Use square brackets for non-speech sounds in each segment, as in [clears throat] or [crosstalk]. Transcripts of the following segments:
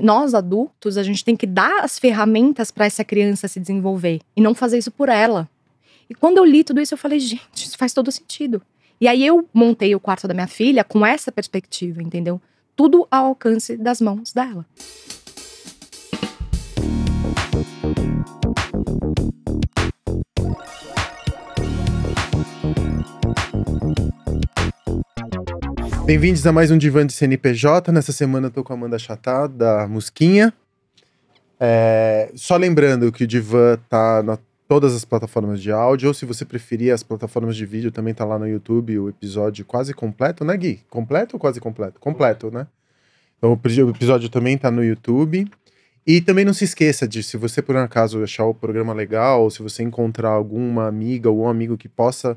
nós adultos, a gente tem que dar as ferramentas para essa criança se desenvolver e não fazer isso por ela. E quando eu li tudo isso, eu falei, gente, isso faz todo sentido. E aí eu montei o quarto da minha filha com essa perspectiva, entendeu? Tudo ao alcance das mãos dela. Bem-vindos a mais um Divã de CNPJ. Nessa semana eu tô com a Amanda Chatá, da Musquinha. É, só lembrando que o Divã tá na todas as plataformas de áudio, ou se você preferir, as plataformas de vídeo também tá lá no YouTube, o episódio quase completo, né, Gui? Completo ou quase completo? Completo, né? Então, o episódio também tá no YouTube. E também não se esqueça de, se você por um acaso achar o programa legal, ou se você encontrar alguma amiga ou um amigo que possa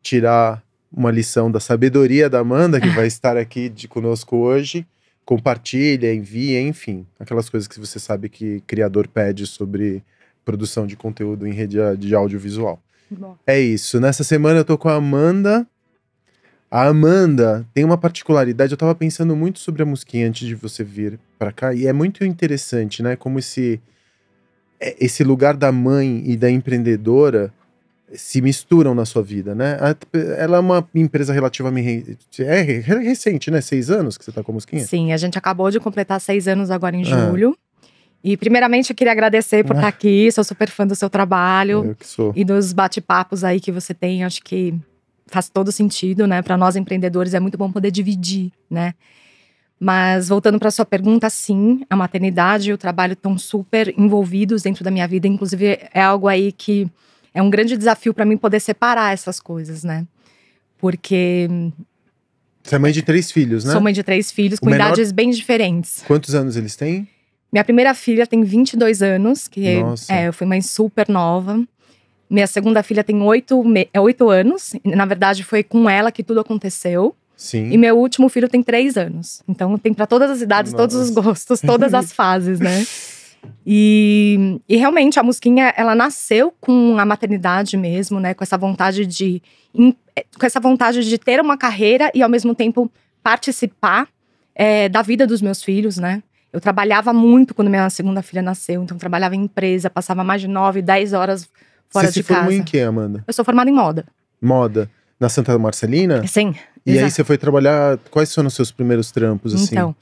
tirar uma lição da sabedoria da Amanda, que vai [laughs] estar aqui de, conosco hoje. Compartilha, envia, enfim, aquelas coisas que você sabe que criador pede sobre produção de conteúdo em rede eh, de audiovisual. Bom. É isso. Nessa semana eu tô com a Amanda. A Amanda tem uma particularidade. Eu tava pensando muito sobre a Musquinha antes de você vir para cá, e é muito interessante, né? Como esse, eh, esse lugar da mãe e da empreendedora se misturam na sua vida, né? Ela é uma empresa relativamente é recente, né? Seis anos que você está com a Musquinha. Sim, a gente acabou de completar seis anos agora em ah. julho. Ah. E primeiramente eu queria agradecer por ah. estar tá aqui. Sou super fã do seu trabalho eu que sou. e dos bate-papos aí que você tem. Acho que faz todo sentido, né? Para nós empreendedores é muito bom poder dividir, né? Mas voltando para sua pergunta, sim, a maternidade e o trabalho estão super envolvidos dentro da minha vida. Inclusive é algo aí que é um grande desafio para mim poder separar essas coisas, né? Porque. Você é mãe de três filhos, né? Sou mãe de três filhos, o com menor... idades bem diferentes. Quantos anos eles têm? Minha primeira filha tem 22 anos, que é, é, eu fui mãe super nova. Minha segunda filha tem oito me... É, anos. Na verdade, foi com ela que tudo aconteceu. Sim. E meu último filho tem três anos. Então tem para todas as idades, Nossa. todos os gostos, todas as [laughs] fases, né? E, e, realmente a Musquinha, ela nasceu com a maternidade mesmo, né? Com essa vontade de eh, com essa vontade de ter uma carreira e ao mesmo tempo participar é, da vida dos meus filhos, né? Eu trabalhava muito quando minha segunda filha nasceu, então trabalhava em empresa, passava mais de 9, 10 horas fora Você de casa. Você se formou em quê, Amanda? Eu sou formada em moda. Moda. Na Santa Marcelina? Sim. E exato. aí você foi trabalhar, quais foram os seus primeiros trampos, assim? Então,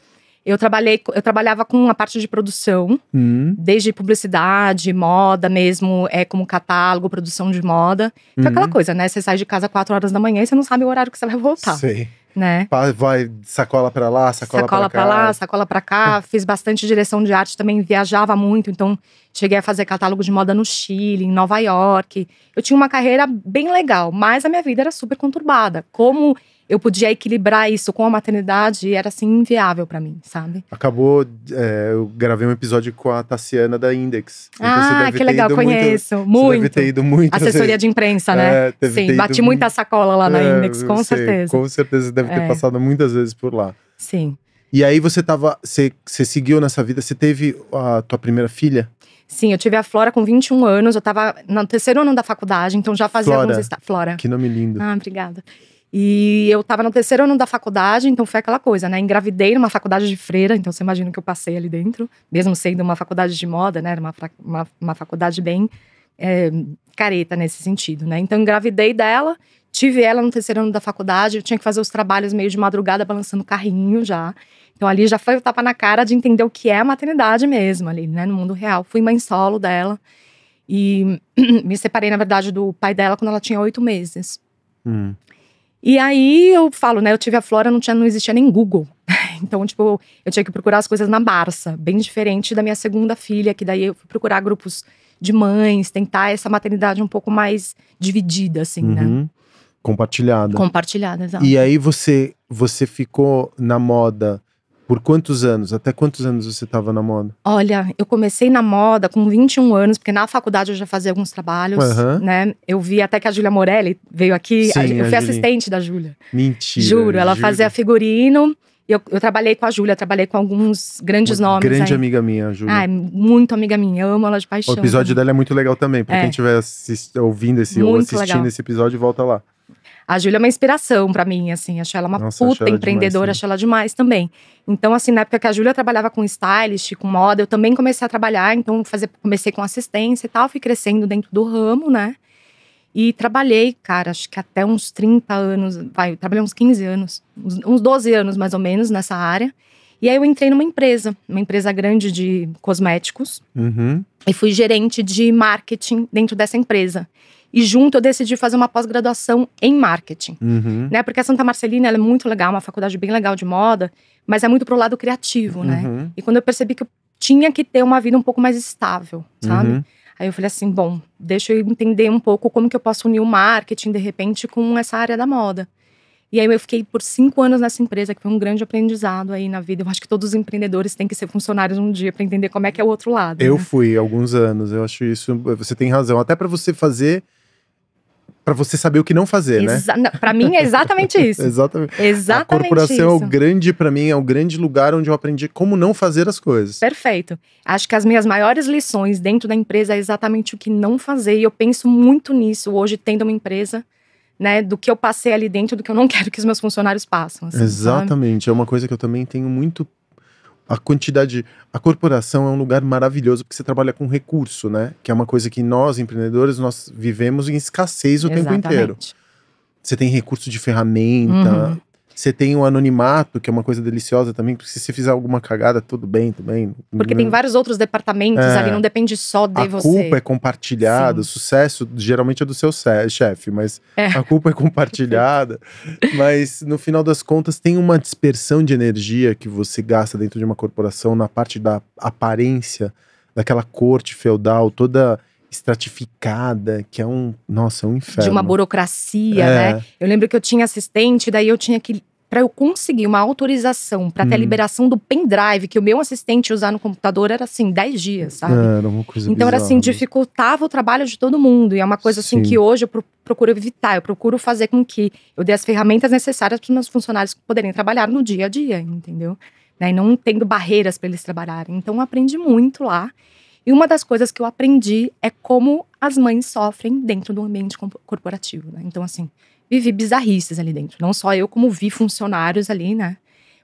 eu trabalhei, eu trabalhava com a parte de produção, hum. desde publicidade, moda mesmo, é como catálogo, produção de moda. Então hum. aquela uhum. coisa, né? Você sai de casa quatro horas da manhã e você não sabe o horário que você vai voltar. Sim. Né? Vai sacola para lá, sacola, sacola para cá. lá, sacola para cá. [laughs] Fiz bastante direção de arte também, viajava muito, então cheguei a fazer catálogo de moda no Chile, em Nova York. Eu tinha uma carreira bem legal, mas a minha vida era super conturbada. Como eu podia equilibrar isso com a maternidade era assim inviável para mim, sabe? Acabou, é, eu gravei um episódio com a Tassiana da Index. Então ah, que legal, conheço. Muito. muito. Deve ter ido muito. Assessoria de imprensa, né? É, Sim, bati muita sacola lá na é, Index, com sei, certeza. Com certeza deve ter é. passado muitas vezes por lá. Sim. E aí você tava, você, você seguiu nessa vida, você teve a tua primeira filha? Sim, eu tive a Flora com 21 anos, eu tava no terceiro ano da faculdade, então já fazia Flora, alguns... Flora. Que nome lindo. Ah, obrigada. E eu estava no terceiro ano da faculdade, então foi aquela coisa, né? Engravidei numa faculdade de freira, então você imagina o que eu passei ali dentro, mesmo sendo uma faculdade de moda, né? Era uma, uma, uma faculdade bem é, careta nesse sentido, né? Então engravidei dela, tive ela no terceiro ano da faculdade, eu tinha que fazer os trabalhos meio de madrugada balançando carrinho já. Então ali já foi o tapa na cara de entender o que é a maternidade mesmo ali, né, no mundo real. Fui mãe solo dela e [clears throat] me separei, na verdade, do pai dela quando ela tinha oito meses. Hum. E aí eu falo, né? Eu tive a Flora, não, tinha, não existia nem Google. [laughs] Então, tipo, eu tinha que procurar as coisas na Barça, bem diferente da minha segunda filha, que daí eu fui procurar grupos de mães, tentar essa maternidade um pouco mais dividida, assim, né? uhum. né? Compartilhada. Compartilhada, exato. E aí você, você ficou na moda por quantos anos? Até quantos anos você estava na moda? Olha, eu comecei na moda com 21 anos, porque na faculdade eu já fazia alguns trabalhos, uhum. né? Eu vi até que a Júlia Morelli veio aqui, Sim, eu fui Julinha. assistente da Júlia. Mentira. Juro, ela fazia figurino. Eu, eu, trabalhei com a Júlia, trabalhei com alguns grandes Uma nomes. Grande aí. amiga minha, a Júlia. Ah, é muito amiga minha, eu amo ela de paixão. O episódio dela é muito legal também, pra é. quem estiver ouvindo esse ou assistindo legal. esse episódio, volta lá. A Júlia é uma inspiração para mim, assim. Acho ela uma Nossa, puta acho ela empreendedora, demais, acho ela demais também. Então, assim, na época que a Júlia trabalhava com stylist, com moda, eu também comecei a trabalhar. Então, fazer, comecei com assistência e tal. Fui crescendo dentro do ramo, né? E trabalhei, cara, acho que até uns 30 anos, vai, trabalhei uns 15 anos, uns, 12 anos mais ou menos nessa área. E aí eu entrei numa empresa, uma empresa grande de cosméticos. Uhum. E fui gerente de marketing dentro dessa empresa. E junto eu decidi fazer uma pós-graduação em marketing. Uhum. Né? Porque a Santa Marcelina é muito legal, uma faculdade bem legal de moda, mas é muito pro lado criativo, né? Uhum. E quando eu percebi que eu tinha que ter uma vida um pouco mais estável, sabe? Uhum. Aí eu falei assim, bom, deixa eu entender um pouco como que eu posso unir o marketing, de repente, com essa área da moda. E aí eu fiquei por cinco anos nessa empresa, que foi um grande aprendizado aí na vida. Eu acho que todos os empreendedores têm que ser funcionários um dia para entender como é que é o outro lado. Eu né? fui alguns anos, eu acho isso, você tem razão. Até para você fazer para você saber o que não fazer, né? Exa né? Para mim é exatamente isso. [laughs] exatamente. exatamente. A corporação isso. é o grande para mim, é o grande lugar onde eu aprendi como não fazer as coisas. Perfeito. Acho que as minhas maiores lições dentro da empresa é exatamente o que não fazer e eu penso muito nisso hoje tendo uma empresa. Né, do que eu passei ali dentro, do que eu não [laughs] quero que os meus funcionários passem. Assim, exatamente, sabe? é uma coisa que eu também tenho muito a quantidade. A corporação é um lugar maravilhoso porque você trabalha com recurso, né? Que é uma coisa que nós, empreendedores, nós vivemos em escassez o Exatamente. tempo inteiro. Você tem recurso de ferramenta, uhum. Você tem o anonimato, que é uma coisa deliciosa também, porque se você fizer alguma cagada, tudo bem também. Porque né? tem vários outros departamentos é, ali, não depende só de a você. A culpa é compartilhada, o sucesso geralmente é do seu chefe, mas é. a culpa é [laughs] compartilhada. mas no final das contas, tem uma dispersão de energia que você gasta dentro de uma corporação na parte da aparência, daquela corte feudal, toda estratificada, que é um. Nossa, é um inferno. De uma burocracia, é. né? Eu lembro que eu tinha assistente, daí eu tinha que. Para eu conseguir uma autorização para ter a hum. liberação do pendrive que o meu assistente usar no computador era assim, 10 dias, sabe? É, era uma coisa Então bizarra, era assim, né? dificultava o trabalho de todo mundo. E é uma coisa assim que hoje eu procuro evitar, eu procuro fazer com que eu dê as ferramentas necessárias para os meus funcionários poderem trabalhar no dia a dia, entendeu? Né? E não tendo barreiras para eles trabalharem. Então eu aprendi muito lá. E uma das coisas que eu aprendi é como as mães sofrem dentro do ambiente corporativo, né? Então, assim, vivi bizarrices ali dentro. Não só eu, como vi funcionários ali, né?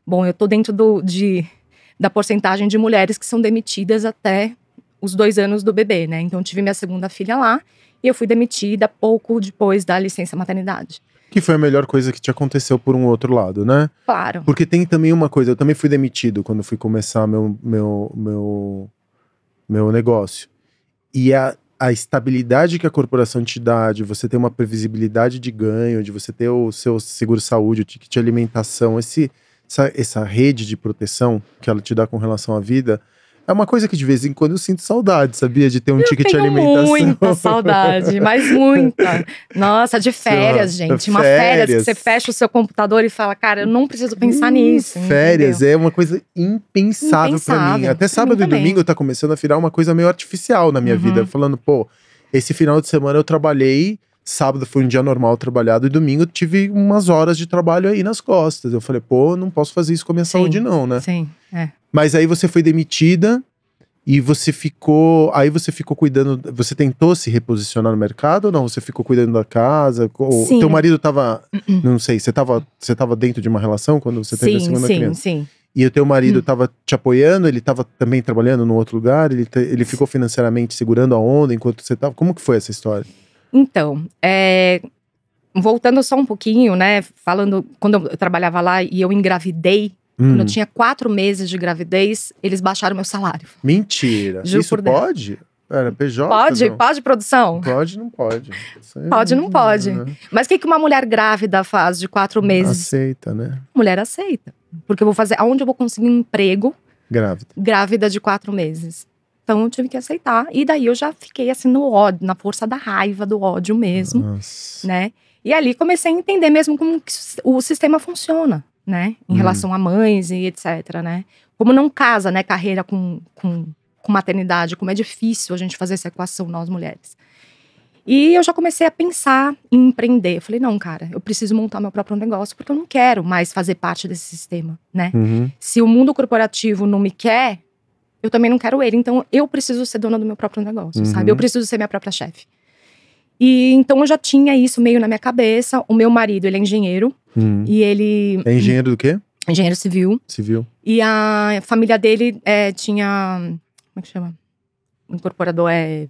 Bom, eu tô dentro do, de, da porcentagem de mulheres que são demitidas até os dois anos do bebê, né? Então, tive minha segunda filha lá e eu fui demitida pouco depois da licença maternidade. Que foi a melhor coisa que te aconteceu por um outro lado, né? Claro. Porque tem também uma coisa, eu também fui demitido quando fui começar meu, meu, meu meu negócio. E a, a estabilidade que a corporação te dá, de você ter uma previsibilidade de ganho, de você ter o seu seguro-saúde, o ticket de alimentação, esse, essa, essa rede de proteção que ela te dá com relação à vida, é uma coisa que de vez em quando eu sinto saudade, sabia? De ter um eu ticket tenho de alimentação. Muita saudade, mas muita. Nossa, de férias, gente. Uma férias que você fecha o seu computador e fala, cara, eu não preciso pensar hum, nisso. Férias entendeu? é uma coisa impensável, impensável. para mim. Até sábado e domingo tá começando a virar uma coisa meio artificial na minha uhum. vida. Falando, pô, esse final de semana eu trabalhei Sábado foi um dia normal trabalhado e domingo tive umas horas de trabalho aí nas costas. Eu falei, pô, não posso fazer isso com a minha sim, saúde, não, né? Sim, é. Mas aí você foi demitida e você ficou. Aí você ficou cuidando. Você tentou se reposicionar no mercado ou não? Você ficou cuidando da casa? Ou sim. teu marido tava. [clears throat] Não sei, você tava, você tava dentro de uma relação quando você teve sim, a segunda sim, criança? Sim, sim. E o teu marido estava hum. te apoiando, ele estava também trabalhando no outro lugar, ele, ele ficou financeiramente segurando a onda enquanto você estava. Como que foi essa história? Então, é, voltando só um pouquinho, né? Falando quando eu trabalhava lá e eu engravidei. Hum. Quando eu tinha quatro meses de gravidez, eles baixaram meu salário. Mentira! Juro Isso pode? Era PJ? Pode, não. pode, produção? Pode, não pode. Pode, não, não é, pode. né? Mas o que, que uma mulher grávida faz de quatro meses? Aceita, né? Mulher aceita. Porque eu vou fazer. Aonde eu vou conseguir um emprego? Grávida. Grávida de quatro meses. Então eu tive que aceitar. E daí eu já fiquei assim no ódio, na força da raiva, do ódio mesmo, Nossa. né? E ali comecei a entender mesmo como o sistema funciona, né? Em uhum. relação a mães e etc, né? Como não casa, né, carreira com, com, com maternidade, como é difícil a gente fazer essa equação, nós mulheres. E eu já comecei a pensar em empreender. Eu falei, não, cara, eu preciso montar meu próprio negócio porque eu não quero mais fazer parte desse sistema, né? Uhum. Se o mundo corporativo não me quer, eu também não quero ele. Então eu preciso ser dona do meu próprio negócio, uhum. sabe? Eu preciso ser minha própria chefe. E então eu já tinha isso meio na minha cabeça. O meu marido, ele é engenheiro. Hum. E ele. É engenheiro do quê? Engenheiro civil. Civil. E a família dele é, tinha. Como é que chama? incorporador é.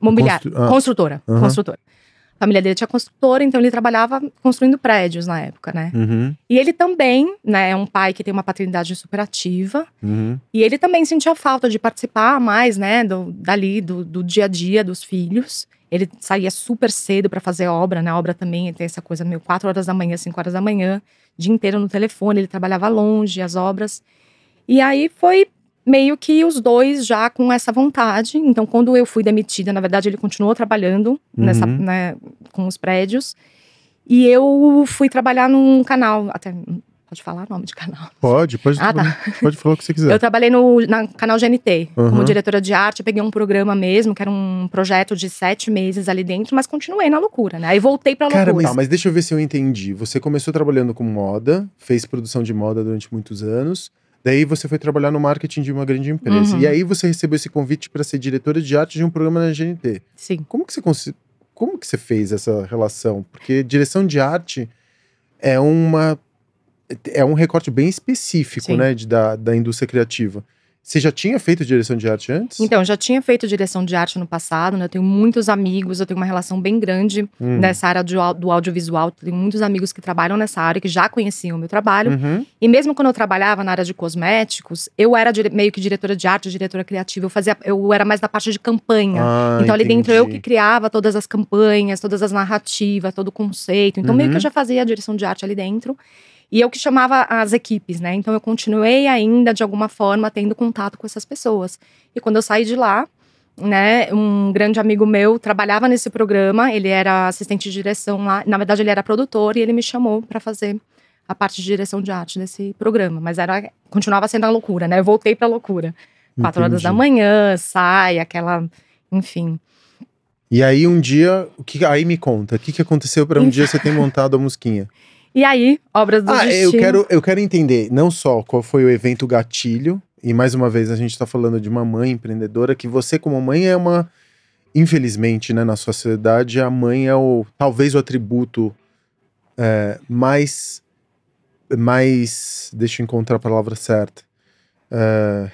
Mobiliário. Constru... Ah. Construtora. Uhum. Construtora família dele tinha construtora, então ele trabalhava construindo prédios na época, né? Uhum. E ele também, né, é um pai que tem uma paternidade super ativa. Uhum. E ele também sentia falta de participar mais, né, do, dali, do, do dia a dia dos filhos. Ele saía super cedo para fazer obra, né? A obra também tem essa coisa meio 4 horas da manhã, 5 horas da manhã, dia inteiro no telefone, ele trabalhava longe, as obras. E aí foi meio que os dois já com essa vontade. Então, quando eu fui demitida, na verdade, ele continuou trabalhando uhum. nessa, né, com os prédios. E eu fui trabalhar num canal, até Pode falar o nome de canal? Pode, pode, ah, tá. [laughs] pode falar o que você quiser. Eu trabalhei no na canal GNT, uhum. como diretora de arte, peguei um programa mesmo, que era um projeto de sete meses ali dentro, mas continuei na loucura, né? Aí voltei pra Cara, loucura. Mas, tá, mas deixa eu ver se eu entendi. Você começou trabalhando com moda, fez produção de moda durante muitos anos, Daí você foi trabalhar no marketing de uma grande empresa. Uhum. E aí você recebeu esse convite para ser diretora de arte de um programa na GNT. Sim. Como que você como que você fez essa relação? Porque direção de arte é uma é um recorte bem específico, Sim. né, de, da, da indústria criativa. Você já tinha feito direção de arte antes? Então, já tinha feito direção de arte no passado, né? Eu tenho muitos amigos, eu tenho uma relação bem grande hum. nessa área do, do audiovisual. Tenho muitos amigos que trabalham nessa área, que já conheciam o meu trabalho. Uhum. E mesmo quando eu trabalhava na área de cosméticos, eu era meio que diretora de arte, diretora criativa. Eu, fazia, eu era mais da parte de campanha. Ah, então, ali entendi. dentro, eu que criava todas as campanhas, todas as narrativas, todo o conceito. Então, uhum. meio que eu uhum. já fazia a direção de arte ali dentro. E eu que chamava as equipes, né? Então eu continuei ainda, de alguma forma, tendo contato com essas pessoas. E quando eu saí de lá, né, um grande amigo meu trabalhava nesse programa, ele era assistente de direção lá, na verdade ele era produtor e ele me chamou para fazer a parte de direção de arte desse programa, mas era continuava sendo a loucura, né? Eu voltei para loucura. Entendi. Quatro horas da manhã, sai, aquela, enfim. E aí um dia, o que aí me conta, o que, que aconteceu para um dia você ter [laughs] montado a musquinha? E aí, obras do ah, destino. Eu quero, eu quero entender não só qual foi o evento gatilho, e mais uma vez a gente está falando de uma mãe empreendedora, que você, como mãe, é uma. Infelizmente, né, na sociedade, a mãe é o talvez o atributo é, mais. mais. deixa eu encontrar a palavra certa. É,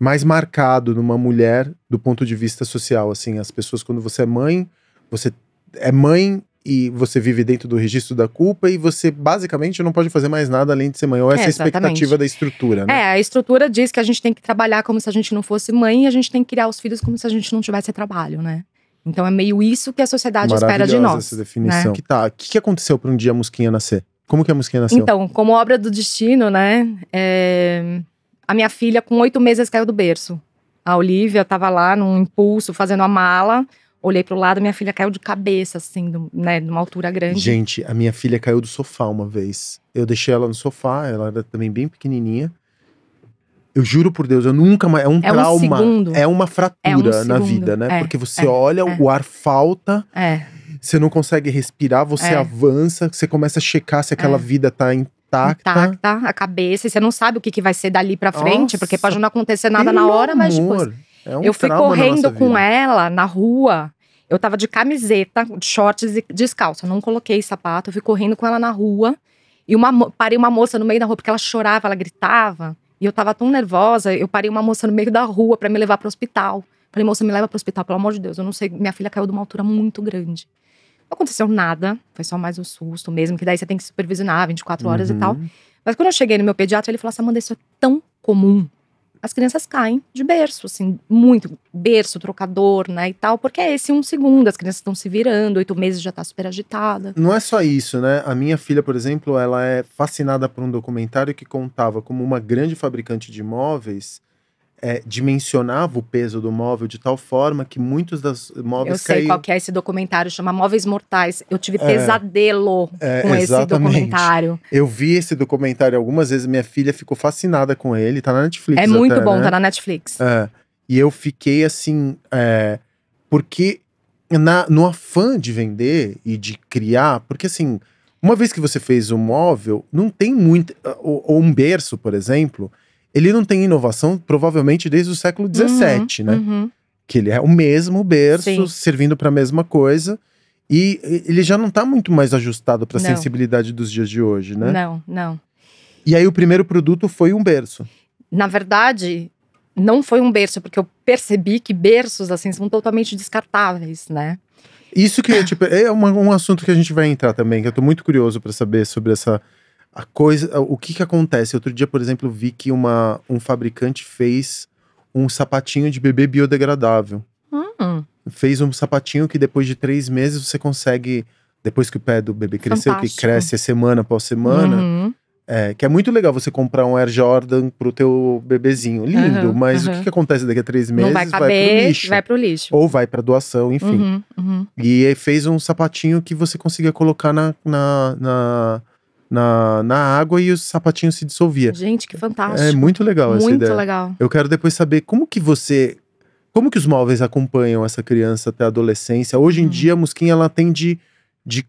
mais marcado numa mulher do ponto de vista social. Assim, as pessoas, quando você é mãe, você é mãe e você vive dentro do registro da culpa e você basicamente não pode fazer mais nada além de ser mãe. Ou essa é, a expectativa da estrutura, né? É, a estrutura diz que a gente tem que trabalhar como se a gente não fosse mãe e a gente tem que criar os filhos como se a gente não tivesse trabalho, né? Então é meio isso que a sociedade espera de nós. essa definição. Né? Que tá, o que, que aconteceu para um dia a Musquinha nascer? Como que a Musquinha nasceu? Então, como obra do destino, né? É... A minha filha com oito meses caiu do berço. A Olivia estava lá num impulso, fazendo a mala Olhei pro lado, minha filha caiu de cabeça, assim, do, né, numa altura grande. Gente, a minha filha caiu do sofá uma vez. Eu deixei ela no sofá, ela era também bem pequenininha. Eu juro por Deus, eu nunca mais. É um é trauma. Um segundo. é uma fratura é um na vida, né? É, Porque você é, olha, é. o ar falta. É. Você não consegue respirar, você é. avança, você começa a checar se aquela vida tá intacta. intacta a cabeça, e você não sabe o que, que vai ser dali para frente, Nossa, porque pode não acontecer nada na hora, tipo, amor. mas depois. É um eu fui correndo com ela na rua. Eu tava de camiseta, de shorts e descalça. Eu não coloquei sapato. Eu fui correndo com ela na rua. E uma, parei uma moça no meio da rua, porque ela chorava, ela gritava. E eu tava tão nervosa, eu parei uma moça no meio da rua para me levar pro hospital. Falei, moça, me leva pro hospital, pelo amor de Deus. Eu não sei, minha filha caiu de uma altura muito grande. Não aconteceu nada, foi só mais um susto mesmo, que daí você tem que supervisionar 24 horas uhum. e tal. Uhum. Mas quando eu cheguei no meu pediatra, ele falou assim: Amanda, isso é tão comum as crianças caem de berço, assim, muito. Berço, trocador, né, e tal, porque é esse um segundo, as crianças estão se virando, oito meses já tá super agitada. Não é só isso, né? A minha filha, por exemplo, ela é fascinada por um documentário que contava como uma grande fabricante de imóveis é, dimensionava o peso do móvel de tal forma que muitos dos móveis Eu sei qual que é esse documentário, chama Móveis Mortais. Eu tive é. pesadelo é, com esse documentário. Eu vi esse documentário algumas vezes, minha filha ficou fascinada com ele, tá na Netflix. É muito até, bom, né? tá na Netflix. É, e eu fiquei assim, é, porque na, no afã de vender e de criar, porque assim, uma vez que você fez um móvel, não tem muito. Ou, ou um berço, por exemplo ele não tem inovação provavelmente desde o século XVII, uhum, né? Uhum. Que ele é o mesmo berço, Sim. servindo para a mesma coisa. E ele já não está muito mais ajustado para a sensibilidade dos dias de hoje, né? Não, não. E aí o primeiro produto foi um berço. Na verdade, não foi um berço, porque eu percebi que berços assim são totalmente descartáveis, né? Isso que tipo, é um, um assunto que a gente vai entrar também, que eu estou muito curioso para saber sobre essa a coisa, o que que acontece? Outro dia, por exemplo, vi que uma, um fabricante fez um sapatinho de bebê biodegradável. Hum. Fez um sapatinho que depois de três meses você consegue, depois que o pé do bebê cresceu, Fantástico. que cresce semana após semana, uhum. É, que é muito legal você comprar um Air Jordan pro teu bebezinho. Lindo, uhum, mas uhum. o que, que, acontece daqui a três meses? Não vai, caber, vai pro lixo. Vai pro lixo. Ou vai pra doação, enfim. Uhum, uhum. e fez um sapatinho que você conseguia colocar na, na, na na, na água e o sapatinho se dissolvia. Gente, que fantástico. É muito legal muito essa ideia. Muito legal. Eu quero depois saber como que você. Como que os móveis acompanham essa criança até a adolescência? Hoje em hum. dia, a Musquinha ela tem de, de,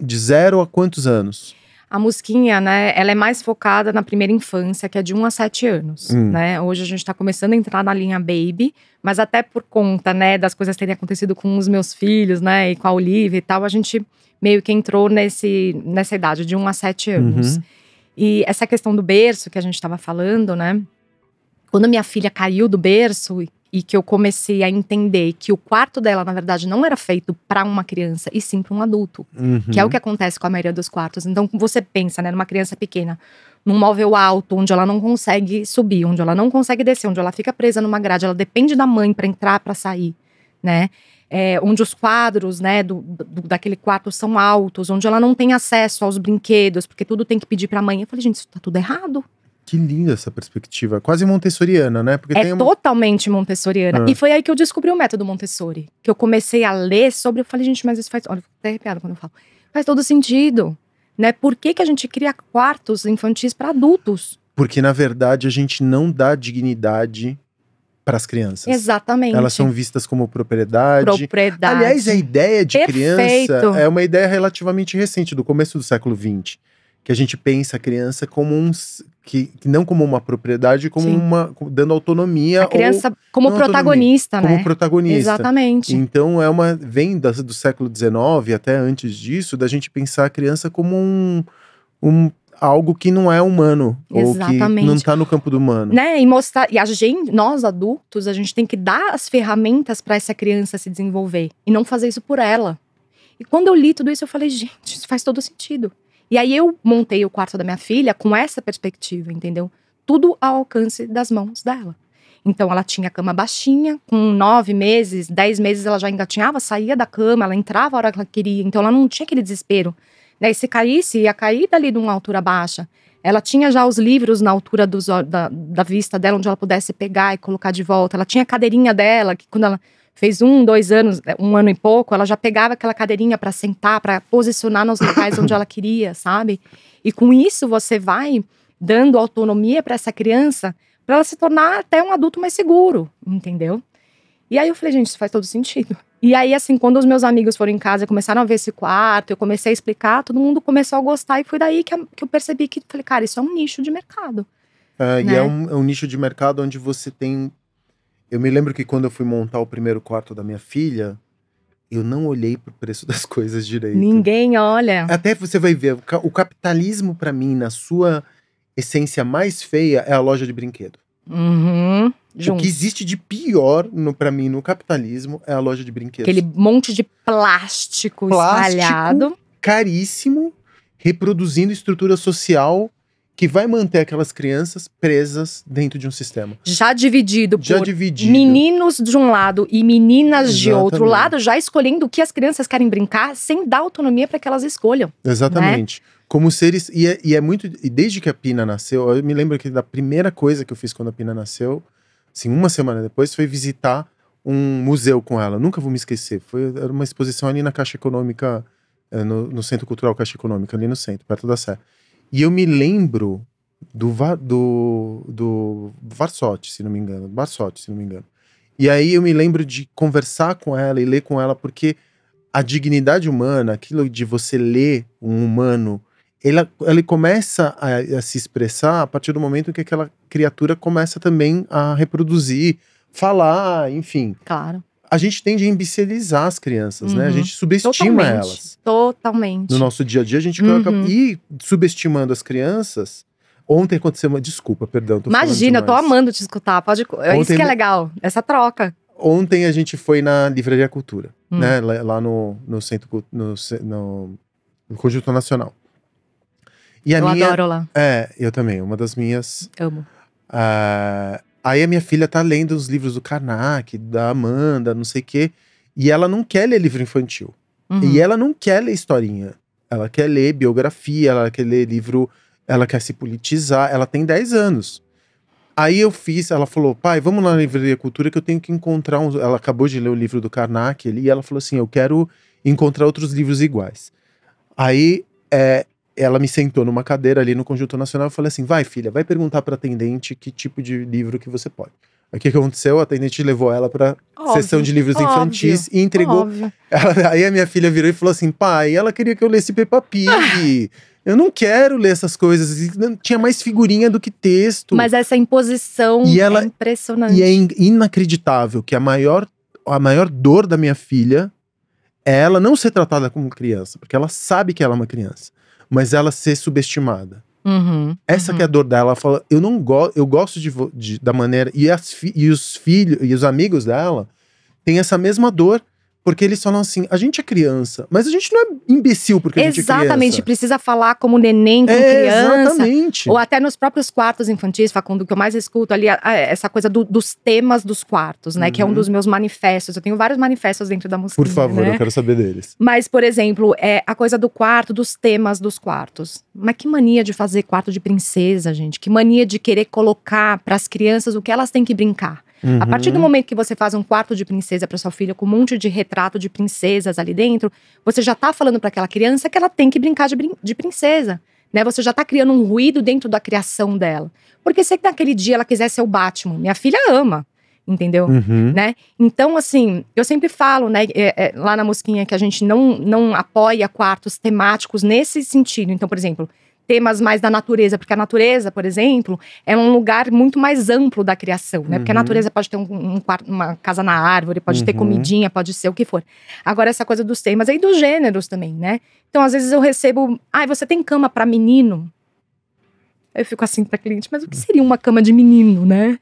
de zero a quantos anos? A Musquinha, né, ela é mais focada na primeira infância, que é de 1 a 7 anos, hum. né? Hoje a gente está começando a entrar na linha baby, mas até por conta, né, das coisas terem acontecido com os meus filhos, né, e com a Olivia e tal, a gente meio que entrou nesse, nessa idade de 1 a 7 anos. Uhum. E essa questão do berço que a gente estava falando, né? Quando minha filha caiu do berço e que eu comecei a entender que o quarto dela, na verdade, não era feito para uma criança e sim para um adulto, uhum. que é o que acontece com a maioria dos quartos. Então, você pensa, né, numa criança pequena, num móvel alto, onde ela não consegue subir, onde ela não consegue descer, onde ela fica presa numa grade, ela depende da mãe para entrar, para sair, né? é, onde os quadros né, do, do, daquele quarto são altos, onde ela não tem acesso aos brinquedos, porque tudo tem que pedir para a mãe. Eu falei, gente, isso está tudo errado. Que linda essa perspectiva. Quase montessoriana, né? Porque é uma... totalmente montessoriana. Ah. E foi aí que eu descobri o método Montessori. Que eu comecei a ler sobre. Eu falei, gente, mas isso faz. Olha, eu fico até arrepiada quando eu falo. Faz todo sentido. Né? Por que, que a gente cria quartos infantis para adultos? Porque, na verdade, a gente não dá dignidade para as crianças. Exatamente. Elas são vistas como propriedade. Propriedade. Aliás, a ideia de Perfeito. criança é uma ideia relativamente recente, do começo do século XX. Que a gente pensa a criança como um. Que, que não como uma propriedade, como Sim. uma. dando autonomia. A criança ou, como protagonista, né? Como protagonista. Exatamente. Então é uma. vem do século XIX até antes disso, da gente pensar a criança como um, um algo que não é humano Exatamente. ou que não está no campo do humano, né? E mostrar e a gente, nós adultos, a gente tem que dar as ferramentas para essa criança se desenvolver e não fazer isso por ela. E quando eu li tudo isso, eu falei, gente, isso faz todo sentido. E aí eu montei o quarto da minha filha com essa perspectiva, entendeu? Tudo ao alcance das mãos dela. Então ela tinha a cama baixinha, com nove meses, dez meses ela já engatinhava, saía da cama, ela entrava a hora que ela queria. Então ela não tinha aquele desespero né? E se caísse, ia cair dali de uma altura baixa. Ela tinha já os livros na altura dos, da, da, vista dela, onde ela pudesse pegar e colocar de volta. Ela tinha a cadeirinha dela, que quando ela fez um, dois anos, é, um ano e pouco, ela já pegava aquela cadeirinha para sentar, para posicionar nos locais onde ela queria, sabe? E com isso você vai dando autonomia para essa criança, para ela se tornar até um adulto mais seguro, entendeu? E aí eu falei, gente, isso faz todo sentido. E aí, assim, quando os meus amigos foram em casa e começaram a ver esse quarto, eu comecei a explicar, todo mundo começou a gostar. E foi daí que, eu percebi que, falei, cara, isso é um nicho de mercado. É, né? E é um, é um nicho de mercado onde você tem. Eu me lembro que quando eu fui montar o primeiro quarto da minha filha, eu não olhei pro preço [laughs] das coisas direito. Ninguém olha. Até você vai ver, o capitalismo para mim na sua essência mais feia é a loja de brinquedo. Uhum. O que existe de pior para mim no capitalismo é a loja de brinquedos. Aquele monte de plástico, plástico espalhado. Caríssimo, reproduzindo estrutura social que vai manter aquelas crianças presas dentro de um sistema. Já dividido já por dividido. meninos de um lado e meninas Exatamente. de outro lado, já escolhendo o que as crianças querem brincar, sem dar autonomia para que elas escolham. Né? Exatamente. Né? como seres. E é, e é muito. E desde que a Pina nasceu, eu me lembro que da primeira coisa que eu fiz quando a Pina nasceu, assim, uma semana depois, foi visitar um museu com ela. Nunca vou me esquecer. Foi, era uma exposição ali na Caixa Econômica, eh, no, no Centro Cultural Caixa Econômica, ali no centro, perto da Sé. E eu me lembro do, do, do Varsotti, se não me engano. Varsotti, se não me engano. E aí eu me lembro de conversar com ela e ler com ela, porque a dignidade humana, aquilo de você ler um humano ela, ela começa a, a, se expressar a partir do momento em que aquela criatura começa também a reproduzir, falar, enfim. Claro. A gente tende a imbecilizar as crianças, uhum. né? A uhum. gente subestima Totalmente. elas. Totalmente. No nosso dia a dia, a gente uhum. coloca. E subestimando as crianças, Ontem aconteceu uma. Desculpa, perdão. Imagina, eu tô amando te escutar. Pode... É ontem, Isso que é legal, essa troca. Ontem a gente foi na Livraria Cultura, hum. né? Lá no, no Centro no, no Conjunto Nacional. E a eu minha, adoro lá. É, eu também, uma das minhas. Amo. Uh, aí a minha filha tá lendo os livros do Karnak, da Amanda, não sei o quê. E ela não quer ler livro infantil. Uhum. E ela não quer ler historinha. Ela quer ler biografia, ela quer ler livro, ela quer se politizar. Ela tem 10 anos. Aí eu fiz, ela falou, pai, vamos na Livraria Cultura que eu tenho que encontrar um. Ela acabou de ler o livro do Karnak ali, e ela falou assim: eu quero encontrar outros livros iguais. Aí é, ela me sentou numa cadeira ali no Conjunto Nacional e falei assim: vai, filha, vai perguntar para atendente que tipo de livro que você pode. O que aconteceu? A atendente levou ela para sessão de livros óbvio, infantis e entregou. Ela, aí a minha filha virou e falou assim: pai, ela queria que eu lesse Peppa Pig. Ah. eu não quero ler essas coisas. Tinha mais figurinha do que texto. Mas essa imposição e ela, é impressionante. E é inacreditável que a maior, a maior dor da minha filha é ela não ser tratada como criança, porque ela sabe que ela é uma criança mas ela ser subestimada. Uhum, Essa uhum. que é a uhum. dor dela. Ela fala: eu não gosto, eu gosto de, de, da maneira. E, as e os filhos e os amigos dela têm essa mesma dor. Porque eles falam assim: a gente é criança, mas a gente não é imbecil porque exatamente, a gente é criança. Exatamente, precisa falar como neném, com é, criança. Exatamente. Ou até nos próprios quartos infantis, Facundo, que eu mais escuto ali, é, é essa coisa do, dos temas dos quartos, né? Uhum. Que é um uhum. dos meus manifestos. Eu tenho vários manifestos dentro da música. Por favor, né? eu quero saber deles. Mas, por exemplo, é a coisa do quarto, dos temas dos quartos. Mas que mania de fazer quarto de princesa, gente. Que mania de querer colocar para as crianças o que elas têm que brincar. Uhum. A partir do uhum. momento que você faz um quarto de princesa para sua filha com um monte de retrato de princesas ali dentro, você já está falando para aquela criança que ela tem que brincar de, brin de princesa. Né, você já está criando um ruído dentro da criação dela. Porque se naquele dia ela quiser ser o Batman, minha filha ama, entendeu? Uhum. Né? Então, assim, eu sempre falo, né, é, é, lá na Mosquinha, que a gente não, não apoia quartos temáticos nesse sentido. Então, por exemplo, temas mais da natureza, porque a natureza, por exemplo, é um lugar muito mais amplo da criação, né? Uhum. Porque a uhum. natureza pode ter um, um, uma casa na árvore, pode uhum. ter comidinha, pode ser o que for. Agora essa coisa dos temas e dos gêneros também, né? Então às vezes eu recebo, ai, ah, você tem cama para menino? Eu fico assim para cliente, mas o que seria uma cama de menino, né?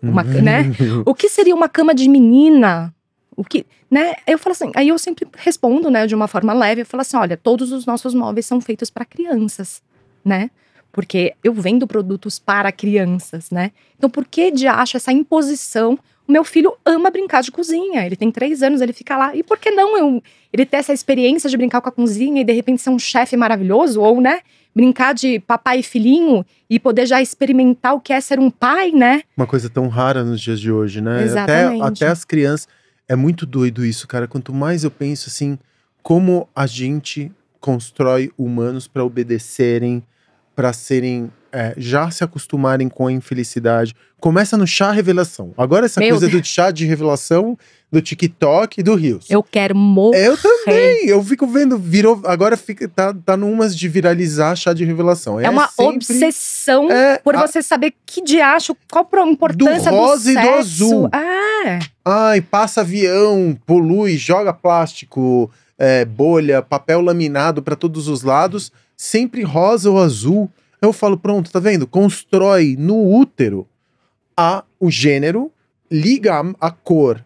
Uma, né? uhum. né? O que seria uma cama de menina? O que, né? Eu falo assim, aí eu sempre respondo, né, de uma forma leve, eu falo assim, olha, todos os nossos móveis são feitos para crianças, né? Porque eu vendo produtos para crianças, né? Então, por que de acha essa imposição? O meu filho ama brincar de cozinha. Ele tem três anos, ele fica lá. E por que não eu, ele ter essa experiência de brincar com a cozinha e de repente ser um chefe maravilhoso? Ou, né? Brincar de papai e filhinho e poder já experimentar o que é ser um pai, né? Uma coisa tão rara nos dias de hoje, né? Exatamente. Até, até as crianças é muito doido isso, cara. Quanto mais eu penso assim, como a gente constrói humanos para obedecerem, para serem é, já se acostumarem com a infelicidade. Começa no chá revelação. Agora essa Meu coisa Deus. do chá de revelação do TikTok e do Rios. Eu quero morrer. Eu também. Eu fico vendo, virou. Agora fica, tá, tá numas de viralizar chá de revelação. É, é uma sempre, obsessão é, por a, você saber que acho qual a importância do, rosa do e sexo. do azul. Ah. É. Ai, passa avião, polui, joga plástico, é, bolha, papel laminado para todos os lados, sempre rosa ou azul. Eu falo, pronto, tá vendo? Constrói no útero a, o gênero, liga a, a cor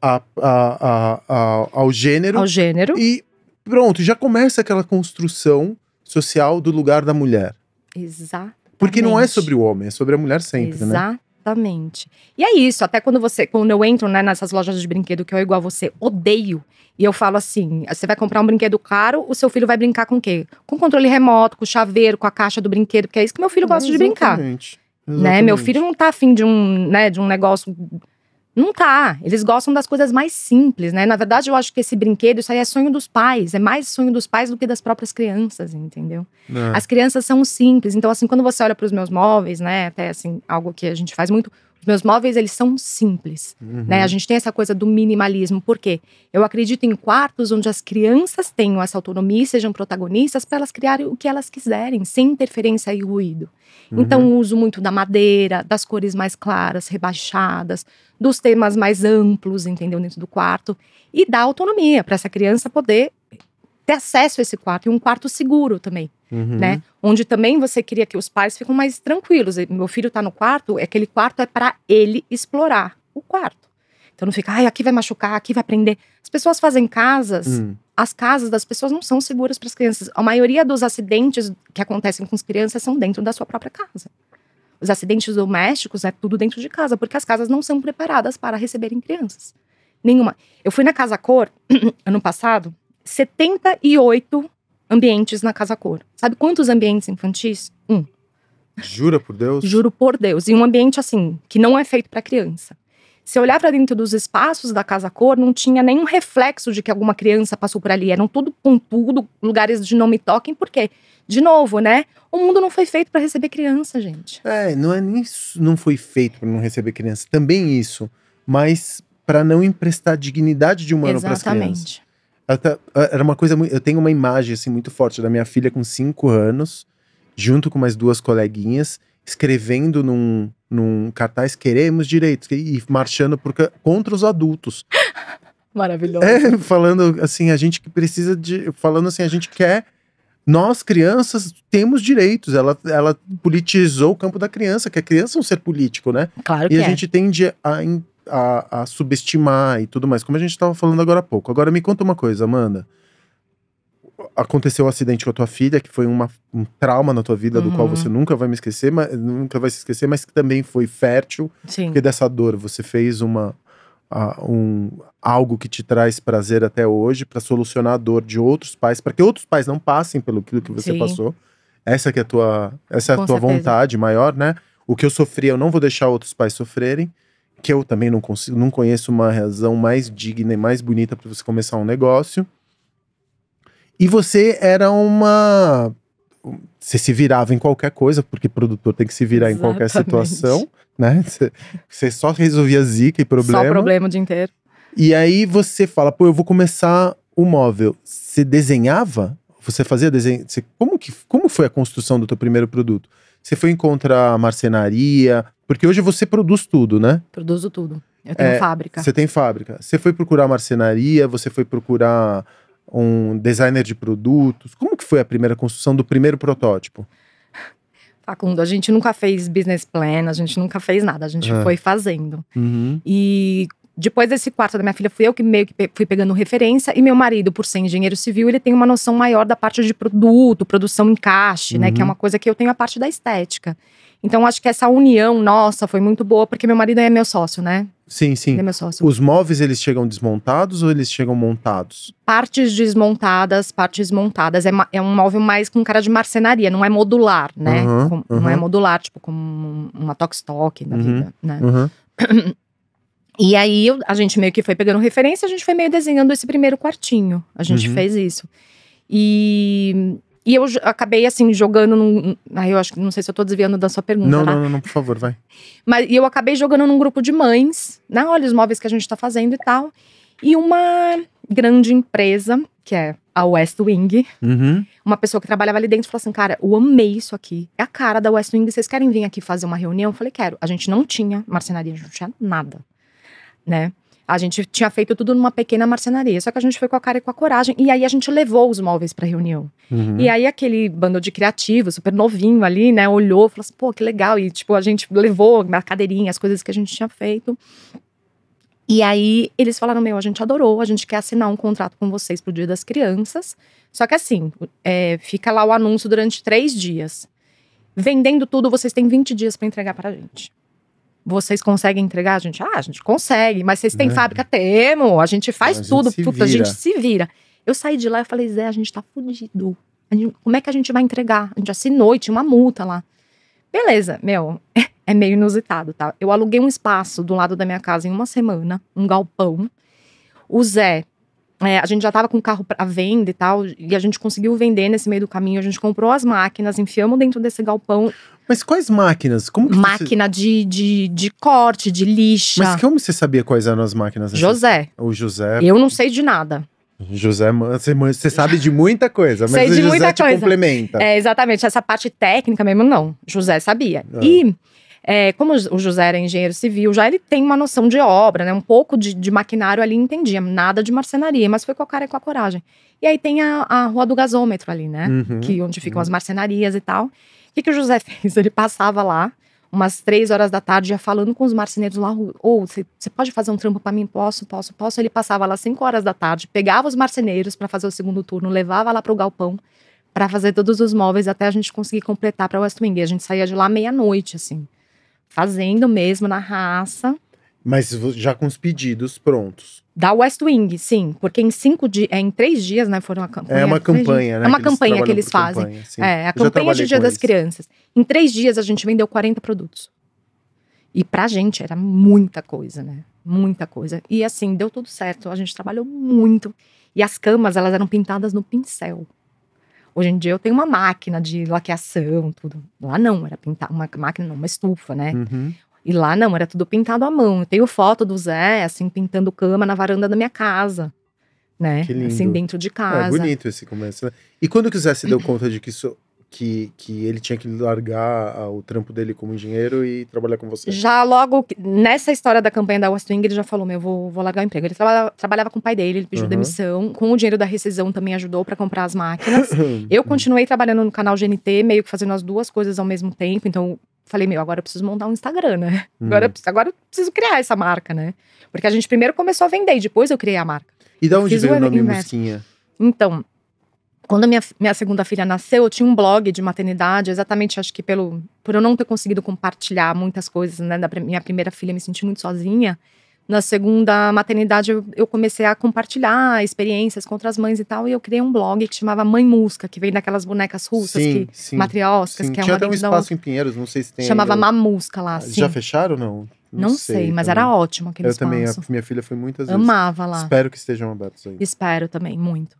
a, a, a, ao gênero. Ao gênero. E pronto, já começa aquela construção social do lugar da mulher. Exato. Porque não é sobre o homem, é sobre a mulher sempre, Exatamente. né? Exatamente. E é isso, até quando você, quando eu entro né, nessas lojas de brinquedo que eu igual a você, odeio. E eu falo assim: você vai comprar um brinquedo caro, o seu filho vai brincar com o quê? Com controle remoto, com chaveiro, com a caixa do brinquedo, porque é isso que meu filho gosta Exatamente. de brincar. Exatamente. Né? Meu filho não tá afim de um, né, de um negócio não tá. Eles gostam das coisas mais simples, né? Na verdade, eu acho que esse brinquedo, isso aí é sonho dos pais. É mais sonho dos pais do que das próprias crianças, entendeu? É. As crianças são simples. Então, assim, quando você olha para os meus móveis, né? Até assim, algo que a gente faz muito, meus móveis, eles são simples, né? uhum. né? A gente tem essa coisa do minimalismo, porque eu acredito em quartos onde as crianças tenham essa autonomia e sejam protagonistas para elas criarem o que elas quiserem, sem interferência e ruído. Uhum. Então, uso muito da madeira, das cores mais claras, rebaixadas, dos temas mais amplos, entendeu, dentro do quarto, e dá autonomia para essa criança poder ter acesso a esse quarto e um quarto seguro também, uhum. né? Onde também você queria que os pais ficam mais tranquilos. Meu filho está no quarto, aquele quarto é para ele explorar o quarto. Então não fica, ai, aqui vai machucar, aqui vai prender. As pessoas fazem casas, uhum. as casas das pessoas não são seguras para as crianças. A maioria dos acidentes que acontecem com as crianças são dentro da sua própria casa. Os acidentes domésticos é tudo dentro de casa, porque as casas não são preparadas para receberem crianças. Nenhuma. Eu fui na Casa Cor [clears throat] ano passado, 78 ambientes na Casa Cor. Sabe quantos ambientes infantis? Um. Jura por Deus? Juro por Deus. E um ambiente assim, que não é feito para criança. Se olhar para dentro dos espaços da Casa Cor, não tinha nenhum reflexo de que alguma criança passou por ali. Eram tudo pontudo, lugares de não me toquem, porque, de novo, né? O mundo não foi feito para receber criança, gente. É, não é nem não foi feito para não receber criança, também isso, mas para não emprestar dignidade de humano para as crianças. Exatamente. Até, era uma coisa muito. Eu tenho uma imagem assim muito forte da minha filha com cinco anos, junto com mais duas coleguinhas, escrevendo num, num cartaz Queremos Direitos e marchando porque contra os adultos. [laughs] Maravilhoso. É, falando assim, a gente que precisa de. Falando assim, a gente quer. Nós, crianças, temos direitos. Ela, ela politizou o campo da criança, que a criança é um ser político, né? Claro que E a é. gente tende a a, a subestimar e tudo mais, como a gente estava falando agora há pouco. Agora me conta uma coisa, Amanda. Aconteceu um acidente com a tua filha, que foi uma, um trauma na tua vida, uhum. do qual uhum. você nunca vai me esquecer, mas nunca vai se esquecer, mas que também foi fértil. Sim. Porque dessa dor você fez uma, a, um, algo que te traz prazer até hoje para solucionar a dor de outros pais, para que outros pais não passem pelo que você Sim. passou. Essa que é a tua, essa é a tua vontade maior, né? O que eu sofri, eu não vou deixar outros pais sofrerem que eu também não consigo, não conheço uma razão mais digna e mais bonita para você começar um negócio. E você era uma você se virava em qualquer coisa, porque produtor tem que se virar Exatamente. em qualquer situação, né? Você só resolvia zica e problema. Só problema o dia inteiro. E aí você fala, pô, eu vou começar o móvel. Você desenhava? Você fazia desenho? Você, como, que, como foi a construção do teu primeiro produto? Você foi encontrar marcenaria? Porque hoje você produz tudo, né? Produzo tudo. Eu tenho é, fábrica. Você tem fábrica. Você foi procurar marcenaria, você foi procurar um designer de produtos. Como que foi a primeira construção do primeiro protótipo? Facundo, a gente nunca fez business plan, a gente nunca fez nada, a gente é. foi fazendo. Uhum. E depois desse quarto da minha filha, fui eu que meio que fui pegando referência. E meu marido, por ser engenheiro civil, ele tem uma noção maior da parte de produto, produção encaixe, uhum. né? Que é uhum. uma coisa que eu tenho a parte da estética. Então acho que essa união nossa foi muito boa, porque meu marido é meu sócio, né? Sim, sim. Ele é meu sócio. Os móveis eles chegam desmontados ou eles chegam montados? Partes desmontadas, partes montadas. É, é um móvel mais com cara de marcenaria, não é modular, né? Uhum, com, uhum. Não é modular, tipo como uma toque-toque na uhum, vida, né? [clears throat] E aí a gente meio que foi pegando referência, a gente foi meio desenhando esse primeiro quartinho. A gente uhum. fez isso. E e eu acabei, assim, jogando num. Ai, eu acho que não sei se eu tô desviando da sua pergunta. Não, né? não, não, por favor, vai. Mas eu acabei jogando num grupo de mães, na né? olha os móveis que a gente tá fazendo e tal. E uma grande empresa, que é a West Wing, uhum. uma pessoa que trabalhava ali dentro falou assim: Cara, eu amei isso aqui. É a cara da West Wing, vocês querem vir aqui fazer uma reunião? Eu falei: Quero. A gente não tinha marcenaria, a gente não tinha nada, né? A gente tinha feito tudo numa pequena marcenaria, só que a gente foi com a cara e com a coragem. E aí a gente levou os móveis para reunião. Uhum. E aí aquele bando de criativos, super novinho ali, né, olhou, falou assim: pô, que legal. E tipo, a gente levou na cadeirinha as coisas que a gente tinha feito. E aí eles falaram: meu, a gente adorou, a gente quer assinar um contrato com vocês pro Dia das Crianças. Só que assim, é, fica lá o anúncio durante três dias. Vendendo tudo, vocês têm 20 dias para entregar para a gente vocês conseguem entregar? A gente, ah, a gente consegue, mas vocês têm é. fábrica? Temos, a gente faz a tudo, gente puta, a gente se vira. Eu saí de lá e falei, Zé, a gente tá fudido. Gente, como é que a gente vai entregar? A gente assinou e tinha uma multa lá. Beleza, meu, [laughs] é meio inusitado, tá? Eu aluguei um espaço do lado da minha casa em uma semana, um galpão. O Zé, é, a gente já tava com o carro à venda e tal, e a gente conseguiu vender nesse meio do caminho. A gente comprou as máquinas, enfiamos dentro desse galpão mas quais máquinas? Como Máquina você... de, de, de corte, de lixa. Mas como você sabia quais eram as máquinas? José. O José. Eu não sei de nada. José, você sabe de muita coisa, mas Sei o José muita te coisa. complementa. É, exatamente, essa parte técnica mesmo não. José sabia. Ah. E é, como o José era engenheiro civil, já ele tem uma noção de obra, né? Um pouco de, de maquinário ali, entendia. Nada de marcenaria, mas foi com a cara e com a coragem. E aí tem a, a Rua do Gasômetro ali, né? Uhum, que onde ficam uhum. as marcenarias e tal que, que o José [laughs] fez? Ele passava lá, umas três horas da tarde, já falando com os marceneiros lá, ou oh, você pode fazer um trampo para mim? Posso, posso, posso. Ele passava lá cinco horas da tarde, pegava os marceneiros para fazer o segundo turno, levava lá para o galpão para fazer todos os móveis até a gente conseguir completar para West Wing. E a gente saía de lá meia-noite, assim, fazendo mesmo na raça. Mas já com os pedidos prontos. Da West Wing, sim, porque em cinco dias, é, em três dias, né? Foram a campanha. É uma campanha, né? É uma que campanha que eles fazem. Campanha, é, a campanha de Dia das Crianças. Em três dias a gente vendeu 40 produtos. E pra gente era muita coisa, né? Muita coisa. E assim, deu tudo certo. A gente trabalhou muito. E as camas, elas eram pintadas no pincel. Hoje em dia eu tenho uma máquina de laqueação, tudo. Lá não, era pintar uma máquina, não, uma estufa, né? Uhum. E lá não, era tudo pintado à mão. Eu tenho foto do Zé, assim, pintando cama na varanda da minha casa. Né? Que lindo. Assim, dentro de é, casa. É bonito esse começo, né? E quando o Zé se deu conta de que isso, que, que ele tinha que largar ah, o trampo dele como engenheiro e trabalhar com você? Já logo, nessa história da campanha da Westwing, ele já falou: Meu, vou, vou largar o emprego. Ele trabalhava com o pai dele, ele pediu uhum. demissão. Com o dinheiro da rescisão também ajudou para comprar as máquinas. [coughs] eu continuei trabalhando no canal GNT, meio que fazendo as duas coisas ao mesmo tempo. Então, falei, meu, agora eu preciso montar um Instagram, né? Hum. Agora, eu preciso criar essa marca, né? Porque a gente primeiro começou a vender e depois eu criei a marca. E da onde veio o, o nome Então, quando minha, minha segunda filha nasceu, eu tinha um blog de maternidade, exatamente acho que pelo por eu não ter conseguido compartilhar muitas coisas, né, da minha primeira filha, me senti muito sozinha. Na segunda maternidade, eu, eu comecei a compartilhar experiências com outras mães e tal. E eu criei um blog que chamava Mãe Musca, que vem daquelas bonecas russas, sim, que, sim, matrioscas, sim. que é Tinha uma. Tinha um espaço em Pinheiros, não sei se tem. Chamava eu... Mamusca lá. Ah, sim. Já fecharam ou não? Não, não sei, sei, mas era ótimo aquele eu espaço. Eu também, a minha filha foi muitas vezes. Amava lá. Espero que estejam abertos aí. Espero também, muito.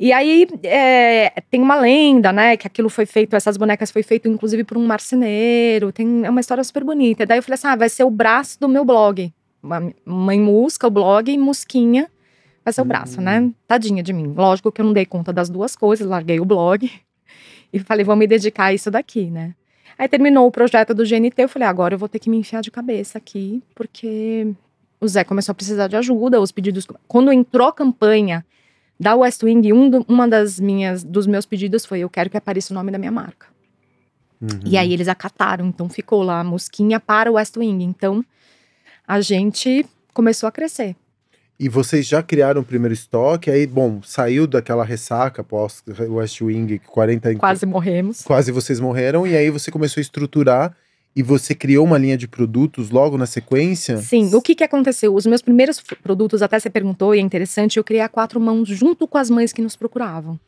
E aí é, tem uma lenda, né? Que aquilo foi feito, essas bonecas foi feito inclusive por um marceneiro. Tem é uma história super bonita. Daí eu falei assim: ah, vai ser o braço do meu blog. Mãe Musca, o blog, e Musquinha vai ser o braço, né? Hum. Tadinha de mim. Lógico que eu não dei conta das duas coisas, larguei o blog [laughs] e falei, vou me dedicar a isso daqui, né? Aí terminou o projeto do GNT, eu falei, agora eu vou ter que me enfiar de cabeça aqui, porque o Zé começou a precisar de ajuda, os pedidos... Quando entrou a campanha da West Wing, um do, uma das minhas, dos meus pedidos foi, eu quero que apareça o nome da minha marca. Uhum. E aí eles acataram, então ficou lá a mosquinha para o West Wing. Então, a gente começou a crescer. E vocês já criaram o primeiro estoque, aí, bom, saiu daquela ressaca pós West Wing, 40... Quase morremos. Quase vocês morreram, e aí você começou a estruturar e você criou uma linha de produtos logo na sequência? Sim, o que, que aconteceu? Os meus primeiros produtos, até você perguntou, e é interessante, eu criei a Quatro Mãos junto com as mães que nos procuravam.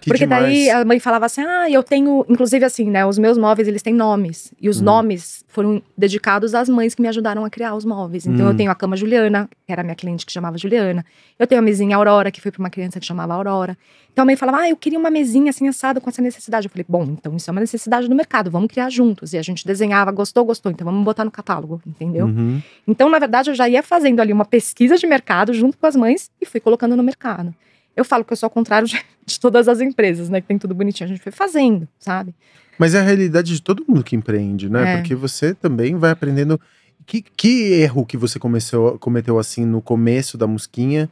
Que Porque demais. daí a mãe falava assim: ah, eu tenho. Inclusive, assim, né? Os meus móveis, eles têm nomes. E os hum. nomes foram dedicados às mães que me ajudaram a criar os móveis. Então, hum. eu tenho a cama Juliana, que era minha cliente que chamava Juliana. Eu tenho a mesinha Aurora, que foi para uma criança que chamava Aurora. Então, a mãe falava: ah, eu queria uma mesinha assim assada com essa necessidade. Eu falei: bom, então isso é uma necessidade do mercado, vamos criar juntos. E a gente desenhava, gostou, gostou, então vamos botar no catálogo, entendeu? Uhum. Então, na verdade, eu já ia fazendo ali uma pesquisa de mercado junto com as mães e fui colocando no mercado. Eu falo que eu sou ao contrário de, [laughs] de todas as empresas, né? Que tem tudo bonitinho. A gente foi fazendo, sabe? Mas é a realidade de todo mundo que empreende, né? É. Porque você também vai aprendendo. Que, que erro que você cometeu assim no começo da musquinha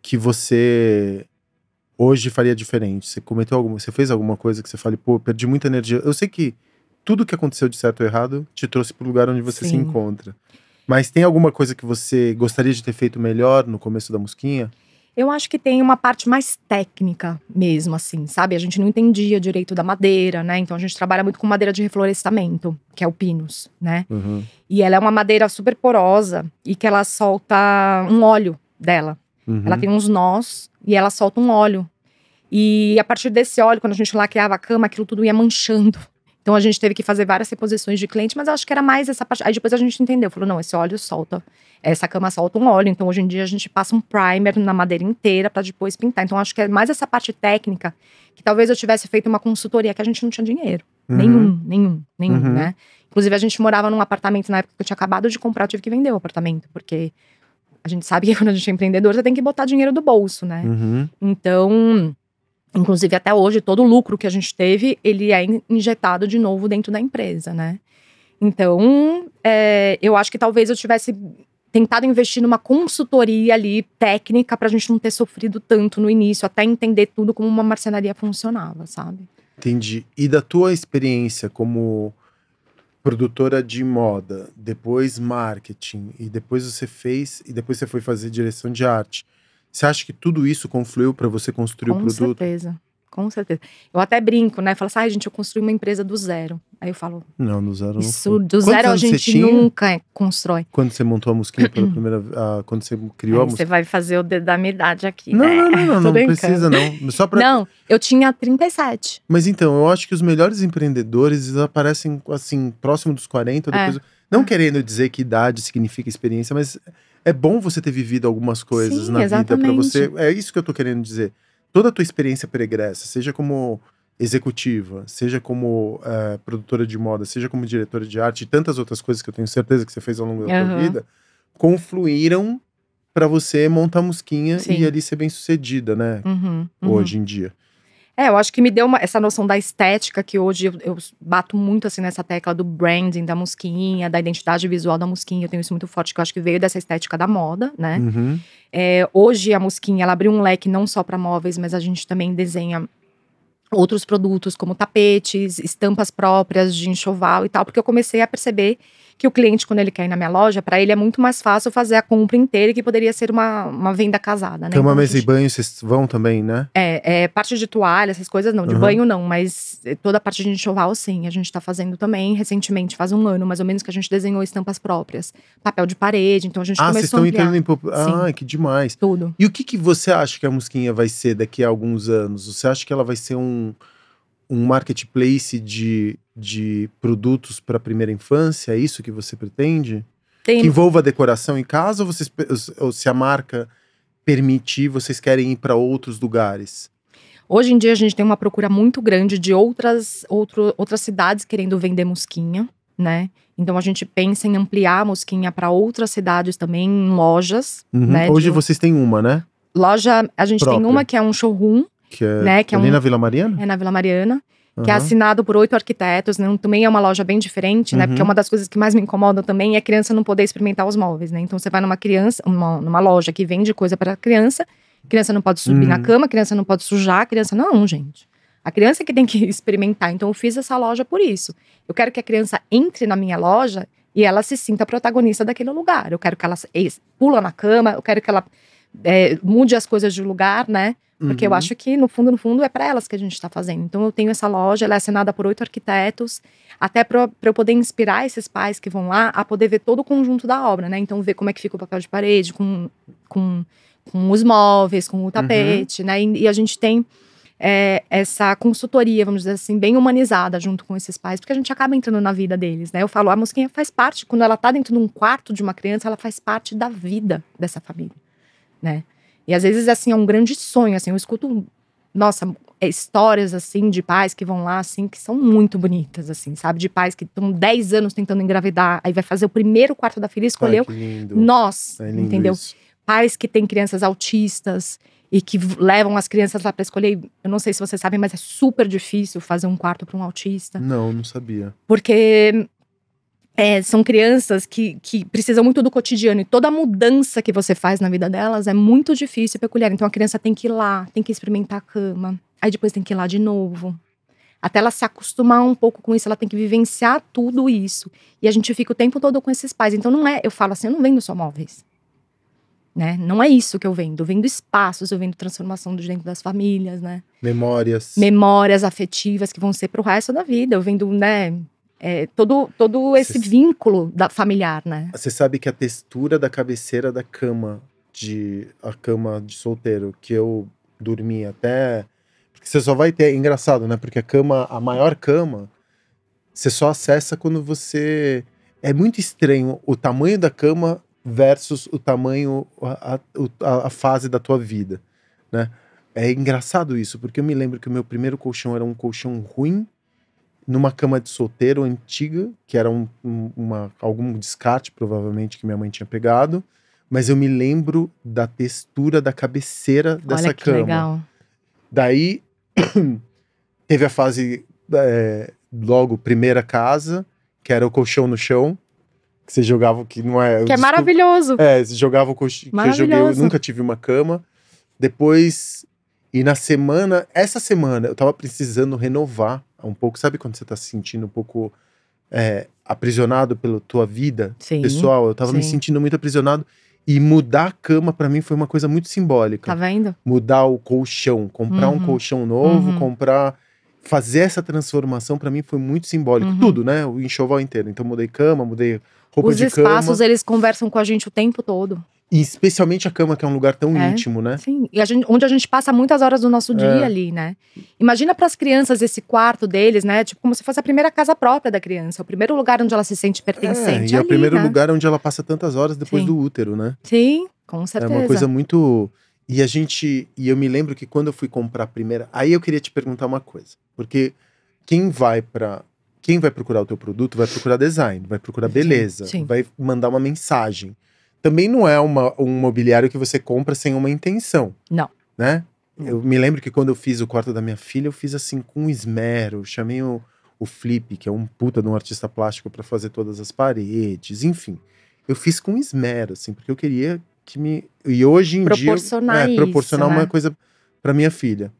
que você hoje faria diferente? Você cometeu alguma, você fez alguma coisa que você fale, pô, perdi muita energia. Eu sei que tudo que aconteceu de certo ou errado te trouxe para o lugar onde você Sim. se encontra. Mas tem alguma coisa que você gostaria de ter feito melhor no começo da musquinha? Eu acho que tem uma parte mais técnica mesmo, assim, sabe? A gente não entendia direito da madeira, né? Então a gente trabalha muito com madeira de reflorestamento, que é o pinus, né? Uhum. E ela é uma madeira super porosa e que ela solta um óleo dela. Uhum. Ela tem uns nós e ela solta um óleo. E a partir desse óleo, quando a gente laqueava a cama, aquilo tudo ia manchando então a gente teve que fazer várias reposições de cliente, mas acho que era mais essa parte. Aí depois a gente entendeu, falou: não, esse óleo solta, essa cama solta um óleo. Então hoje em dia a gente passa um primer na madeira inteira para depois pintar. Então acho que é mais essa parte técnica que talvez eu tivesse feito uma consultoria que a gente não tinha dinheiro. Uhum. Nenhum, nenhum, nenhum, uhum. né? Inclusive a gente morava num apartamento na época que eu tinha acabado de comprar, eu tive que vender o apartamento, porque a gente sabe que [laughs] quando a gente é empreendedor, você tem que botar dinheiro do bolso, né? Uhum. Então Inclusive, até hoje, todo o lucro que a gente teve, ele é injetado de novo dentro da empresa, né? Então, é, eu acho que talvez eu tivesse tentado investir numa consultoria ali técnica para a gente não ter sofrido tanto no início, até entender tudo como uma marcenaria funcionava, sabe? Entendi. E da tua experiência como produtora de moda, depois marketing e depois você fez e depois você foi fazer direção de arte. Você acha que tudo isso confluiu para você construir Com o produto? Com certeza. Com certeza. Eu até brinco, né? Falo assim, ah, gente, eu construí uma empresa do zero. Aí eu falo. Não, do zero não. Isso, do Quantos zero a gente nunca é, constrói. Quando você montou a mosquinha pela [clears throat] primeira ah, Quando você criou Aí a mosquinha. Você vai fazer o dedo da minha idade aqui. Não, né? não, não, [laughs] não, não precisa, não. Só pra... Não, eu tinha 37. Mas então, eu acho que os melhores empreendedores eles aparecem assim, próximo dos 40, é. depois. É. Não querendo dizer que idade significa experiência, mas é bom você ter vivido algumas coisas Sim, na exatamente. vida para você. É isso que eu tô querendo dizer. Toda a tua experiência pregressa, seja como executiva, seja como uh, produtora de moda, seja como diretora de arte e tantas outras coisas que eu tenho certeza que você fez ao longo da uhum. tua vida, confluíram para você montar musquinha Sim. e ali ser bem sucedida, né? Uhum, uhum. Hoje em dia. É, eu acho que me deu uma, essa noção da estética que hoje eu, eu, bato muito assim nessa tecla do branding da musquinha, da identidade visual da musquinha. Eu tenho isso muito forte, que eu acho que veio dessa estética da moda, né? Uhum. É, hoje a musquinha ela abriu um leque não só para móveis, mas a gente também desenha outros produtos como tapetes, estampas próprias de enxoval e tal, porque eu comecei a perceber que o cliente, quando ele quer ir na minha loja, para ele é muito mais fácil fazer a compra inteira, que poderia ser uma, uma venda casada, né? Cama, então, então mesa gente... e banho, vocês vão também, né? É, é, parte de toalha, essas coisas não, de uhum. banho não, mas toda a parte de enxoval, sim, a gente está fazendo também. Recentemente, faz um ano mais ou menos, que a gente desenhou estampas próprias, papel de parede, então a gente ah, começou vocês estão entrando em. Ah, que demais. Tudo. E o que, que você acha que a Musquinha vai ser daqui a alguns anos? Você acha que ela vai ser um um marketplace de, de produtos para primeira infância? É isso que você pretende? Tem... Que envolva decoração em casa ou, vocês, ou se a marca permitir, vocês querem ir para outros lugares? Hoje em dia a gente tem uma procura muito grande de outras, outro, outras cidades querendo vender mosquinha, né? Então a gente pensa em ampliar a mosquinha para outras cidades também, em lojas. Uhum. Né, Hoje de... vocês têm uma, né? Loja, a gente Própria. tem uma que é um showroom, que é, né, que é ali um, na Vila Mariana? É na Vila Mariana. Uhum. Que é assinado por oito arquitetos, né? também é uma loja bem diferente, né? Uhum. Porque uma das coisas que mais me incomodam também é a criança não poder experimentar os móveis, né? Então você vai numa criança, uma, numa loja que vende coisa para criança, criança não pode subir uhum. na hum. cama, criança não pode sujar, criança não, gente. A criança que tem que [laughs] experimentar. Então eu fiz essa loja por isso. Eu quero que a criança entre na minha loja e ela se sinta protagonista daquele lugar. Eu quero que ela pula na cama, eu quero que ela é, mude as coisas de lugar, né? Porque uhum. eu acho que, no fundo, no fundo, é para elas que a gente está fazendo. Então, eu tenho essa loja, ela é assinada por oito arquitetos, até para eu poder inspirar esses pais que vão lá a poder ver todo o conjunto da obra, né? Então, ver como é que fica o papel de parede, com, com, com os móveis, com o uhum. tapete, uhum. né? E, e, a gente tem é, essa consultoria, vamos dizer assim, bem humanizada junto com esses pais, porque a gente acaba entrando na vida deles, né? Eu falo, a mosquinha faz parte, quando ela está dentro de um quarto de uma criança, ela faz parte da vida dessa família né? E às vezes, assim, é um grande sonho, assim, eu escuto, nossa, é, histórias, assim, de pais que vão lá, assim, que são muito bonitas, assim, sabe? De pais que estão 10 anos tentando engravidar, aí vai fazer o primeiro quarto da filha e escolheu Ai, nós, é entendeu? Isso. Pais que têm crianças autistas e que levam as crianças lá para escolher. Eu não sei se vocês sabem, mas é super difícil fazer um quarto para um autista. Não, não sabia. Porque é, são crianças que, que precisam muito do cotidiano e toda mudança que você faz na vida delas é muito difícil e peculiar. Então a criança tem que ir lá, tem que experimentar a cama, aí depois tem que ir lá de novo. Até ela se acostumar um pouco com isso, ela tem que vivenciar tudo isso. E a gente fica o tempo todo com esses pais. Então não é, eu falo assim, eu não vendo só móveis. Né? Não é isso que eu vendo. Eu vendo espaços, eu vendo transformação de dentro das famílias, né? Memórias. Memórias afetivas que vão ser pro resto da vida. Eu vendo, né, é, todo, todo esse Cê... vínculo da, familiar, né? Você sabe que a textura da cabeceira da cama de a cama de solteiro que eu dormi até porque você só vai ter é engraçado, né? Porque a cama, a maior cama, você só acessa quando você é muito estranho o tamanho da cama versus o tamanho a, a, a fase da tua vida, né? É engraçado isso, porque eu me lembro que o meu primeiro colchão era um colchão ruim numa cama de solteiro antiga, que era um, uma, algum descarte, provavelmente, que minha mãe tinha pegado. Mas eu me lembro da textura da cabeceira dessa Olha que cama. Legal. Daí [clears throat] teve a fase é, logo primeira casa, que era o colchão no chão. Que você jogava, que não é. Que é maravilhoso. É, você jogava o colchão. eu joguei, eu nunca tive uma cama. Depois. E na semana, essa semana, eu tava precisando renovar um pouco. Sabe quando você está se sentindo um pouco é, aprisionado pela tua vida sim, pessoal? Eu estava me sentindo muito aprisionado. E mudar a cama para mim foi uma coisa muito simbólica. Tá vendo? Mudar o colchão, comprar uhum. um colchão novo, uhum. comprar fazer essa transformação para mim foi muito simbólico. Uhum. Tudo, né? O enxoval inteiro. Então mudei cama, mudei roupa Os de cama. espaços, eles conversam com a gente o tempo todo. E especialmente a cama, que é um lugar tão é, íntimo, né? Sim, e a gente, onde a gente passa muitas horas do nosso dia é. ali, né? Imagina para as crianças esse quarto deles, né? Tipo, como se fosse a primeira casa própria da criança, o primeiro lugar onde ela se sente é, pertencente. É, e ali, é o primeiro né? lugar onde ela passa tantas horas depois sim. do útero, né? Sim, com certeza. É uma coisa muito. E a gente. E eu me lembro que quando eu fui comprar a primeira. Aí eu queria te perguntar uma coisa, porque quem vai para quem vai procurar o teu produto vai procurar design, vai procurar beleza, Sim. vai mandar uma mensagem. Também não é uma, um mobiliário que você compra sem uma intenção. Não. Né? Eu me lembro que quando eu fiz o quarto da minha filha, eu fiz assim com esmero, chamei o, o Flip, que é um puta de um artista plástico para fazer todas as paredes, enfim. Eu fiz com esmero, assim, porque eu queria que me e hoje em proporcionar dia Proporcionar é, isso, proporcionar né? uma coisa para minha filha.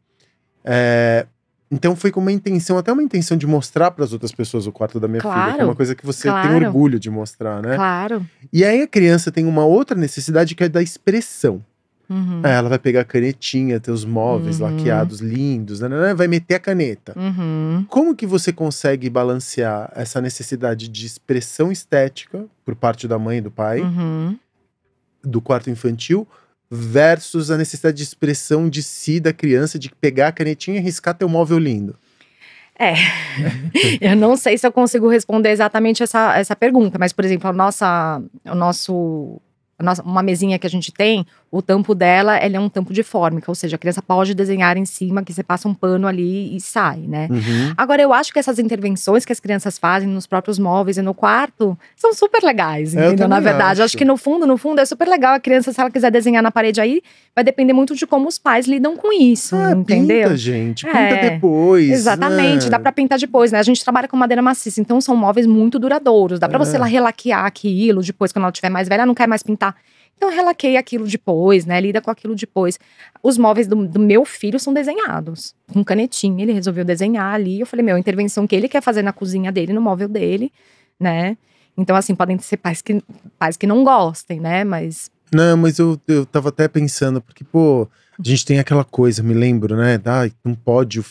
É, então foi com uma intenção, até uma intenção de mostrar para as outras pessoas o quarto da minha claro, filha, que é uma coisa que você claro, tem orgulho de mostrar, né? Claro. E aí a criança tem uma outra necessidade que é da expressão. Uhum. ela vai pegar a canetinha, ter os móveis uhum. laqueados lindos, né, né, né? vai meter a caneta. Uhum. Como que você consegue balancear essa necessidade de expressão estética por parte da mãe e do pai uhum. do quarto infantil versus a necessidade de expressão de si da criança, de pegar a canetinha e riscar teu móvel lindo? É, [laughs] eu não sei se eu consigo responder exatamente essa, essa pergunta, mas, por exemplo, a nossa, o nosso nossa, uma mesinha que a gente tem, o tampo dela é um tampo de fórmica, ou seja, a criança pode desenhar em cima, que você passa um pano ali e sai, né? Uhum. Agora, eu acho que essas intervenções que as crianças fazem nos próprios móveis e no quarto são super legais, entendeu? Na verdade, acho. acho que no fundo, no fundo, é super legal a criança, se ela quiser desenhar na parede aí, vai depender muito de como os pais lidam com isso, ah, entendeu? É, pinta, gente, pinta é, depois. Exatamente, né? dá para pintar depois, né? A gente trabalha com madeira maciça, então são móveis muito duradouros, dá para é. você lá relaquear aquilo depois, quando ela tiver mais velha, não quer mais pintar então relaquei aquilo depois, né? Lida com aquilo depois. Os móveis do, do meu filho são desenhados. Com canetinha, ele resolveu desenhar ali. Eu falei, meu, a intervenção que ele quer fazer na cozinha dele, no móvel dele, né? Então, assim, podem ser pais que, pais que não gostem, né? Mas. Não, mas eu, eu tava até pensando, porque, pô, a gente tem aquela coisa, me lembro, né? Da não pode.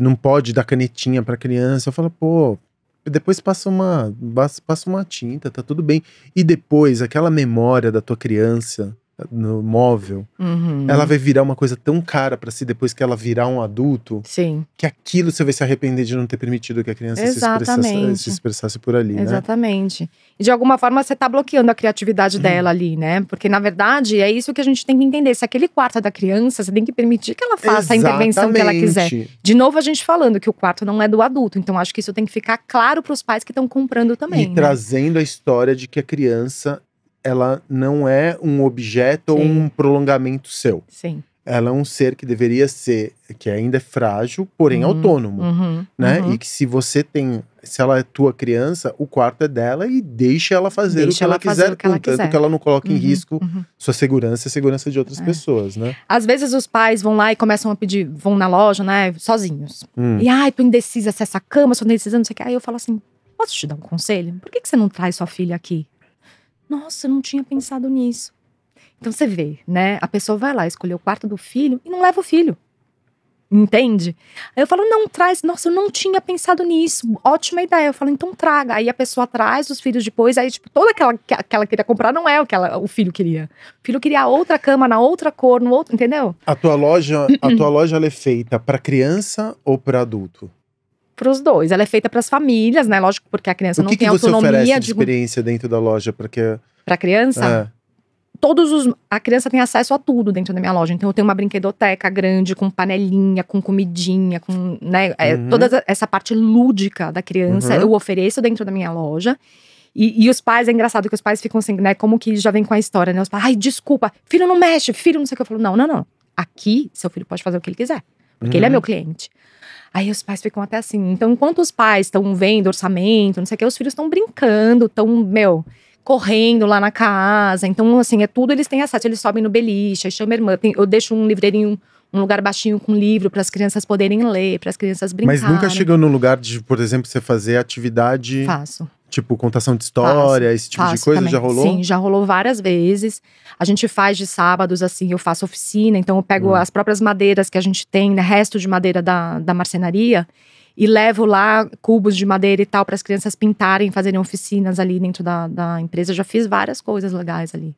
Não pode dar canetinha para criança. Eu falo, pô, depois passa uma, passa uma tinta, tá tudo bem. E depois, aquela memória da tua criança no móvel, uhum. ela vai virar uma coisa tão cara para si depois que ela virar um adulto, Sim. que aquilo você vai se arrepender de não ter permitido que a criança se expressasse, eh, se expressasse, por ali. Né? Exatamente. Né? E de alguma forma você está bloqueando a criatividade uhum. dela ali, né? Porque na verdade é isso que a gente tem que entender. Se aquele quarto é da criança, você tem que permitir que ela faça Exatamente. a intervenção que ela quiser. De novo a gente falando que o quarto não é do adulto, então acho que isso tem que ficar claro para os pais que estão comprando também. E né? trazendo a história de que a criança ela não é um objeto Sim. ou um prolongamento seu. Sim. Ela é um ser que deveria ser, que ainda é frágil, porém uhum. autônomo, uhum. né? Uhum. E que se você tem, se ela é tua criança, o quarto é dela e deixa ela fazer deixa o que ela, ela quiser, contanto que ela não coloque em uhum. risco uhum. sua segurança e a segurança de outras é. pessoas, né? Às vezes os pais vão lá e começam a pedir, vão na loja, né, sozinhos. Hum. E, ai, tô indecisa se essa cama, sou indecisa, não sei o que. Aí eu falo assim, posso te dar um conselho? Por que, que você não traz sua filha aqui? Nossa, eu não tinha pensado nisso. Então você vê, né? A pessoa vai lá escolher o quarto do filho e não leva o filho. Entende? Aí eu falo, não traz. Nossa, eu não tinha pensado nisso. Ótima ideia. Eu falo, então traga. Aí a pessoa traz os filhos depois. Aí, tipo, toda aquela que, que ela queria comprar não é o que ela, o filho queria. O filho queria outra cama, na outra cor, no outro. Entendeu? A tua loja, a tua loja é feita para criança ou para adulto? para os dois. Ela é feita para as famílias, né? Lógico, porque a criança o não que tem que você autonomia de experiência dentro da loja, porque para criança. É. Todos os a criança tem acesso a tudo dentro da minha loja. Então eu tenho uma brinquedoteca grande com panelinha, com comidinha, com né, é, uhum. toda essa parte lúdica da criança uhum. eu ofereço dentro da minha loja. E, e, os pais, é engraçado que os pais ficam assim, né? Como que já vem com a história, né? Os pais, ai, desculpa, filho não mexe, filho não sei o que. Eu falo, não, não, não. Aqui, seu filho pode fazer o que ele quiser porque uhum. ele é meu uhum. cliente. Aí os pais ficam até assim. Então, enquanto os pais estão vendo orçamento, não sei o que, os filhos estão brincando, estão, meu, correndo lá na casa. Então, assim, é tudo eles têm acesso. Eles sobem no beliche, aí chama a irmã. Tem, eu deixo um livreirinho, um lugar baixinho com livro para as crianças poderem ler, para as crianças brincarem. Mas nunca chegou no lugar de, por exemplo, você fazer atividade. Faço. Tipo, contação de história, faço, esse tipo de coisa também. já rolou? Sim, já rolou várias vezes. A gente faz de sábados, assim, eu faço oficina, então eu pego hum. as próprias madeiras que a gente tem, né, resto de madeira da, da marcenaria, e levo lá cubos de madeira e tal para as crianças pintarem, fazerem oficinas ali dentro da, da empresa. Eu já fiz várias coisas legais ali.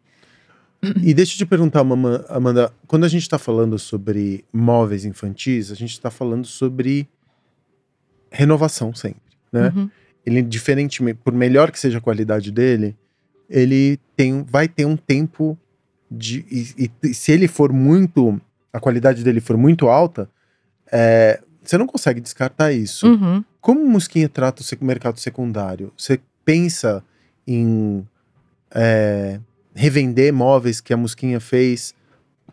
E deixa eu te perguntar, Amanda, quando a gente está falando sobre móveis infantis, a gente está falando sobre renovação sempre, né? Uhum ele diferentemente, por melhor que seja a qualidade dele, ele tem, vai ter um tempo de e, e se ele for muito, a qualidade dele for muito alta, é, você não consegue descartar isso. Uhum. Como Musquinha trata o mercado secundário? Você pensa em é, revender móveis que a Musquinha fez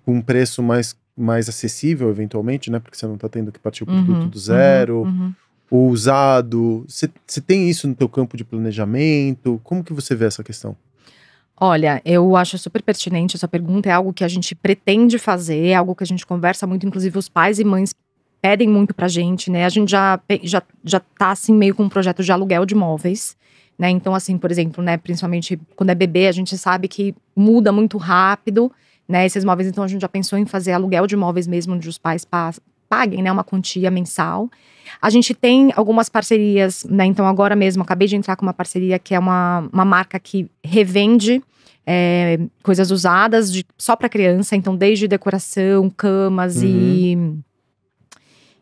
com um preço mais, mais acessível, eventualmente, né? Porque você não está tendo que partir o produto uhum, do zero. Uhum, uhum ou usado? Você tem isso no teu campo de planejamento? Como que você vê essa questão? Olha, eu acho super pertinente essa pergunta, é algo que a gente pretende fazer, é algo que a gente conversa muito, inclusive os pais e mães pedem muito pra gente, né? A gente já, já, já tá, assim, meio com um projeto de aluguel de móveis, né? Então, assim, por exemplo, né, principalmente quando é bebê, a gente sabe que muda muito rápido, né, esses móveis. Então, a gente já pensou em fazer aluguel de móveis mesmo, onde os pais paguem né, uma quantia mensal. A gente tem algumas parcerias, né? Então, agora mesmo, acabei de entrar com uma parceria que é uma, uma marca que revende é, coisas usadas de, só para criança, então, desde decoração, camas uhum.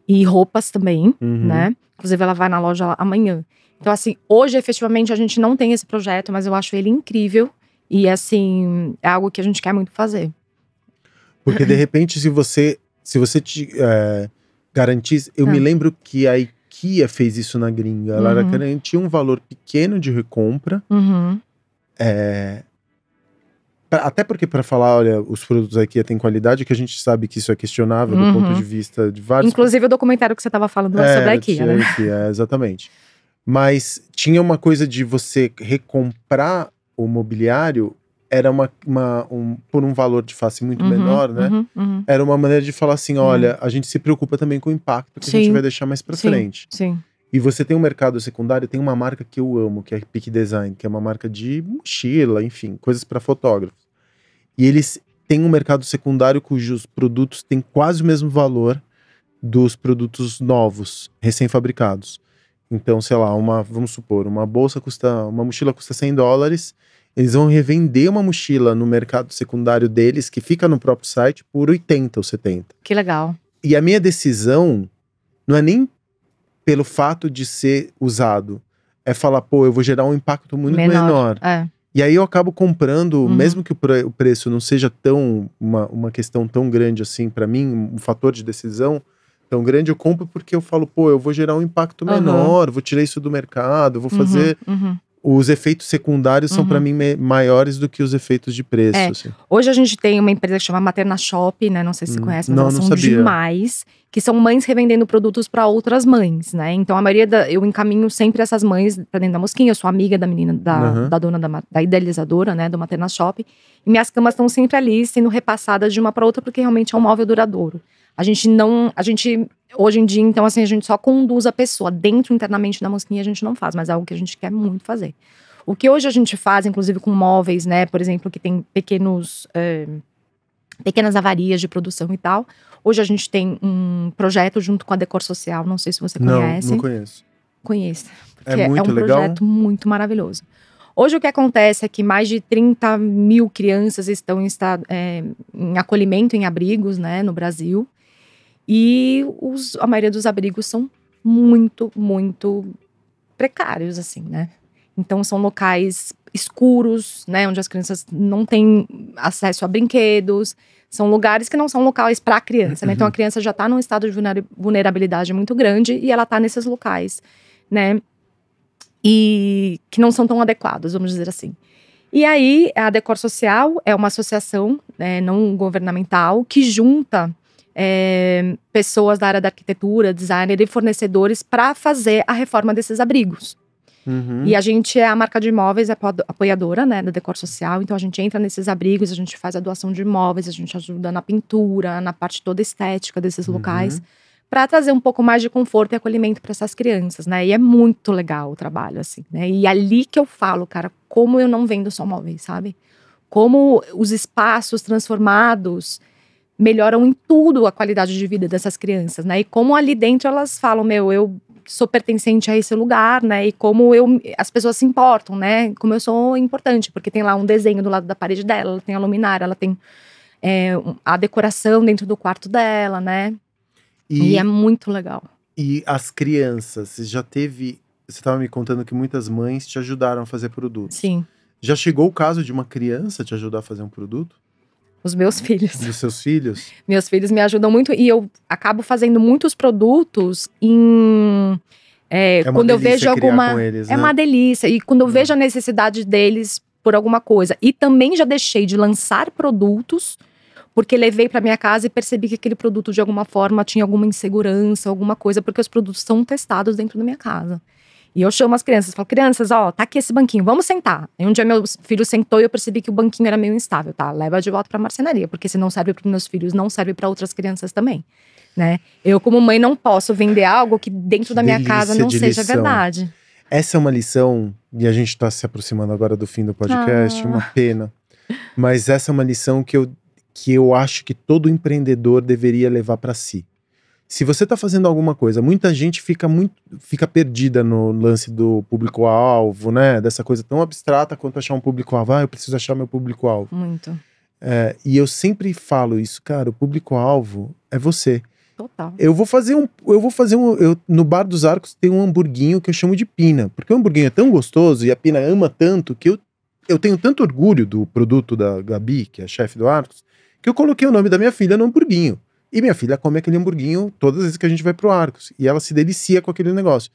e, e roupas também, uhum. né? Inclusive, ela vai na loja amanhã. Então, assim, hoje, efetivamente, a gente não tem esse projeto, mas eu acho ele incrível. E, assim, é algo que a gente quer muito fazer. Porque, de repente, se você se você te é, Eu me tá. lembro que a IKEA fez isso na gringa. Ela uhum. garantia um valor pequeno de recompra. Uhum. É, pra, até porque, para falar, olha, os produtos da IKEA têm qualidade, que a gente sabe que isso é questionável uhum. do ponto de vista de vários. Inclusive, o documentário que você estava falando é, sobre a IKEA. Né? IKEA é, exatamente. Mas tinha uma coisa de você recomprar o mobiliário era uma, uma um, por um valor de face muito uhum, menor, né? Uhum, uhum. Era uma maneira de falar assim, olha, uhum. a gente se preocupa também com o impacto que sim. a gente vai deixar mais para frente. Sim. E você tem um mercado secundário, tem uma marca que eu amo, que é a Peak Design, que é uma marca de mochila, enfim, coisas para fotógrafos. E eles têm um mercado secundário cujos produtos têm quase o mesmo valor dos produtos novos, recém-fabricados. Então, sei lá, uma, vamos supor, uma bolsa custa, uma mochila custa 100 dólares eles vão revender uma mochila no mercado secundário deles, que fica no próprio site, por 80 ou 70. Que legal. E a minha decisão não é nem pelo fato de ser usado. É falar, pô, eu vou gerar um impacto muito menor. menor. É. E aí eu acabo comprando, uhum. mesmo que o, pre o, preço não seja tão uma, uma questão tão grande assim para mim, um fator de decisão tão grande, eu compro porque eu falo, pô, eu vou gerar um impacto menor, uhum. vou tirar isso do mercado, vou uhum, fazer. Uhum os efeitos secundários uhum. são para mim maiores do que os efeitos de preço. É. Assim. Hoje a gente tem uma empresa que chama Materna Shop, né? Não sei se você hum, conhece, mas não, elas não são sabia. demais. Que são mães revendendo produtos para outras mães, né? Então a maioria da, eu encaminho sempre essas mães para dentro da mosquinha. Eu sou amiga da menina, da, uhum. da dona da, da, idealizadora, né? Do Materna Shop. E minhas camas estão sempre ali sendo repassadas de uma para outra porque realmente é um móvel duradouro. A gente não, a gente Hoje em dia, então, assim, a gente só conduz a pessoa. Dentro, internamente da mosquinha, a gente não faz, mas é algo que a gente quer muito fazer. O que hoje a gente faz, inclusive com móveis, né? Por exemplo, que tem pequenos. É, pequenas avarias de produção e tal. Hoje a gente tem um projeto junto com a Decor Social, não sei se você não, conhece. Não, conheço. Conheço. porque é, é muito é um legal. projeto muito maravilhoso. Hoje o que acontece é que mais de 30 mil crianças estão em, estado, é, eh, em acolhimento, em abrigos, né, no Brasil. E os, a maioria dos abrigos são muito, muito precários, assim, né? Então são locais escuros, né, onde as crianças não têm acesso a brinquedos, são lugares que não são locais para a criança, né? Então a uhum. criança já está num estado de vulnerabilidade muito grande e ela está nesses locais, né? E que não são tão adequados, vamos dizer assim. E aí a Decor Social é uma associação né, não governamental que junta é, pessoas da área da arquitetura, designer e fornecedores para fazer a reforma desses abrigos. Uhum. E a gente é a marca de imóveis é apoiadora né, da Decor Social, então a gente entra nesses abrigos, a gente faz a doação de imóveis, a gente ajuda na pintura, na parte toda estética desses uhum. locais, uhum. para trazer um pouco mais de conforto e acolhimento para essas crianças, né? E é muito legal o trabalho, assim, né? E é ali que eu falo, cara, como eu não vendo só móveis, sabe? Como os espaços transformados melhoram em tudo a qualidade de vida dessas crianças, né? E como ali dentro elas falam, meu, eu sou pertencente a esse lugar, né? E como eu as pessoas se importam, né? Como eu sou importante, porque tem lá um desenho do lado da parede dela, ela tem a luminária, ela tem é, a decoração dentro do quarto dela, né? E, e é muito legal. E as crianças, você já teve. Você estava me contando que muitas mães te ajudaram a fazer produtos. Sim. Já chegou o caso de uma criança te ajudar a fazer um produto? Os meus filhos. Dos seus filhos? [laughs] Meus filhos me ajudam muito e eu acabo fazendo muitos produtos em. É, é quando eu vejo alguma. Eles, é né? É uma delícia. E quando eu é. vejo a necessidade deles por alguma coisa. E também já deixei de lançar produtos, porque levei para minha casa e percebi que aquele produto, de alguma forma, tinha alguma insegurança, alguma coisa, porque os produtos são testados dentro da minha casa. E eu chamo as crianças, falo, crianças, ó, tá aqui esse banquinho, vamos sentar. E um dia meu filho sentou e eu percebi que o banquinho era meio instável, tá? Leva de volta pra marcenaria, porque se não serve para meus filhos, não serve para outras crianças também, né? Eu, como mãe, não posso vender algo que dentro que da minha casa não seja lição. verdade. Essa é uma lição, e a gente tá se aproximando agora do fim do podcast, ah. uma pena. Mas essa é uma lição que eu, que eu acho que todo empreendedor deveria levar para si se você está fazendo alguma coisa, muita gente fica muito fica perdida no lance do público-alvo, né? Dessa coisa tão abstrata quanto achar um público-alvo. Ah, eu preciso achar meu público-alvo. Muito. É, e eu sempre falo isso, cara, o público-alvo é você. Total. Eu vou fazer um. Eu vou fazer um. Eu, no Bar dos Arcos tem um hamburguinho que eu chamo de pina. Porque o hamburguinho é tão gostoso e a pina ama tanto que eu, eu tenho tanto orgulho do produto da Gabi, que é chefe do Arcos, que eu coloquei o nome da minha filha no hamburguinho. E minha filha come aquele hamburguinho todas as vezes que a gente vai pro Arcos. E ela se delicia com aquele negócio.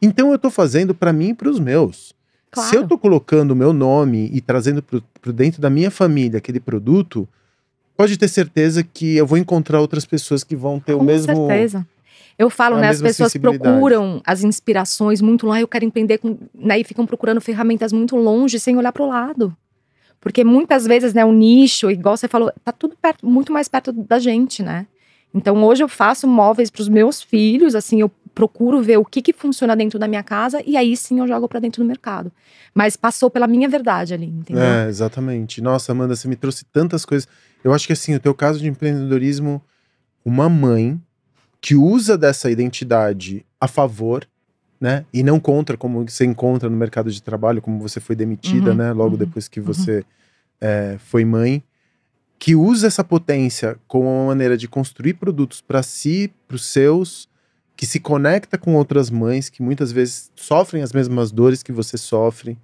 Então eu tô fazendo para mim e pros meus. Claro. Se eu tô colocando o meu nome e trazendo pro, pro dentro da minha família aquele produto, pode ter certeza que eu vou encontrar outras pessoas que vão ter com o mesmo. Com certeza. Eu falo, né? As pessoas procuram as inspirações muito lá, eu quero empreender com. Né, e ficam procurando ferramentas muito longe sem olhar pro lado. Porque muitas vezes, né, o nicho, igual você falou, tá tudo perto, muito mais perto da gente, né? Então hoje eu faço móveis para os meus filhos, assim, eu procuro ver o que, que funciona dentro da minha casa e aí sim eu jogo para dentro do mercado. Mas passou pela minha verdade ali, entendeu? É, exatamente. Nossa, Amanda, você me trouxe tantas coisas. Eu acho que assim, o teu caso de empreendedorismo, uma mãe que usa dessa identidade a favor, né? E não contra, como você encontra no mercado de trabalho, como você foi demitida, uhum, né? Logo uhum, depois que uhum. você uhum. é, foi mãe que usa essa potência como uma maneira de construir produtos para si, para os seus, que se conecta com outras mães que muitas vezes sofrem as mesmas dores que você sofre,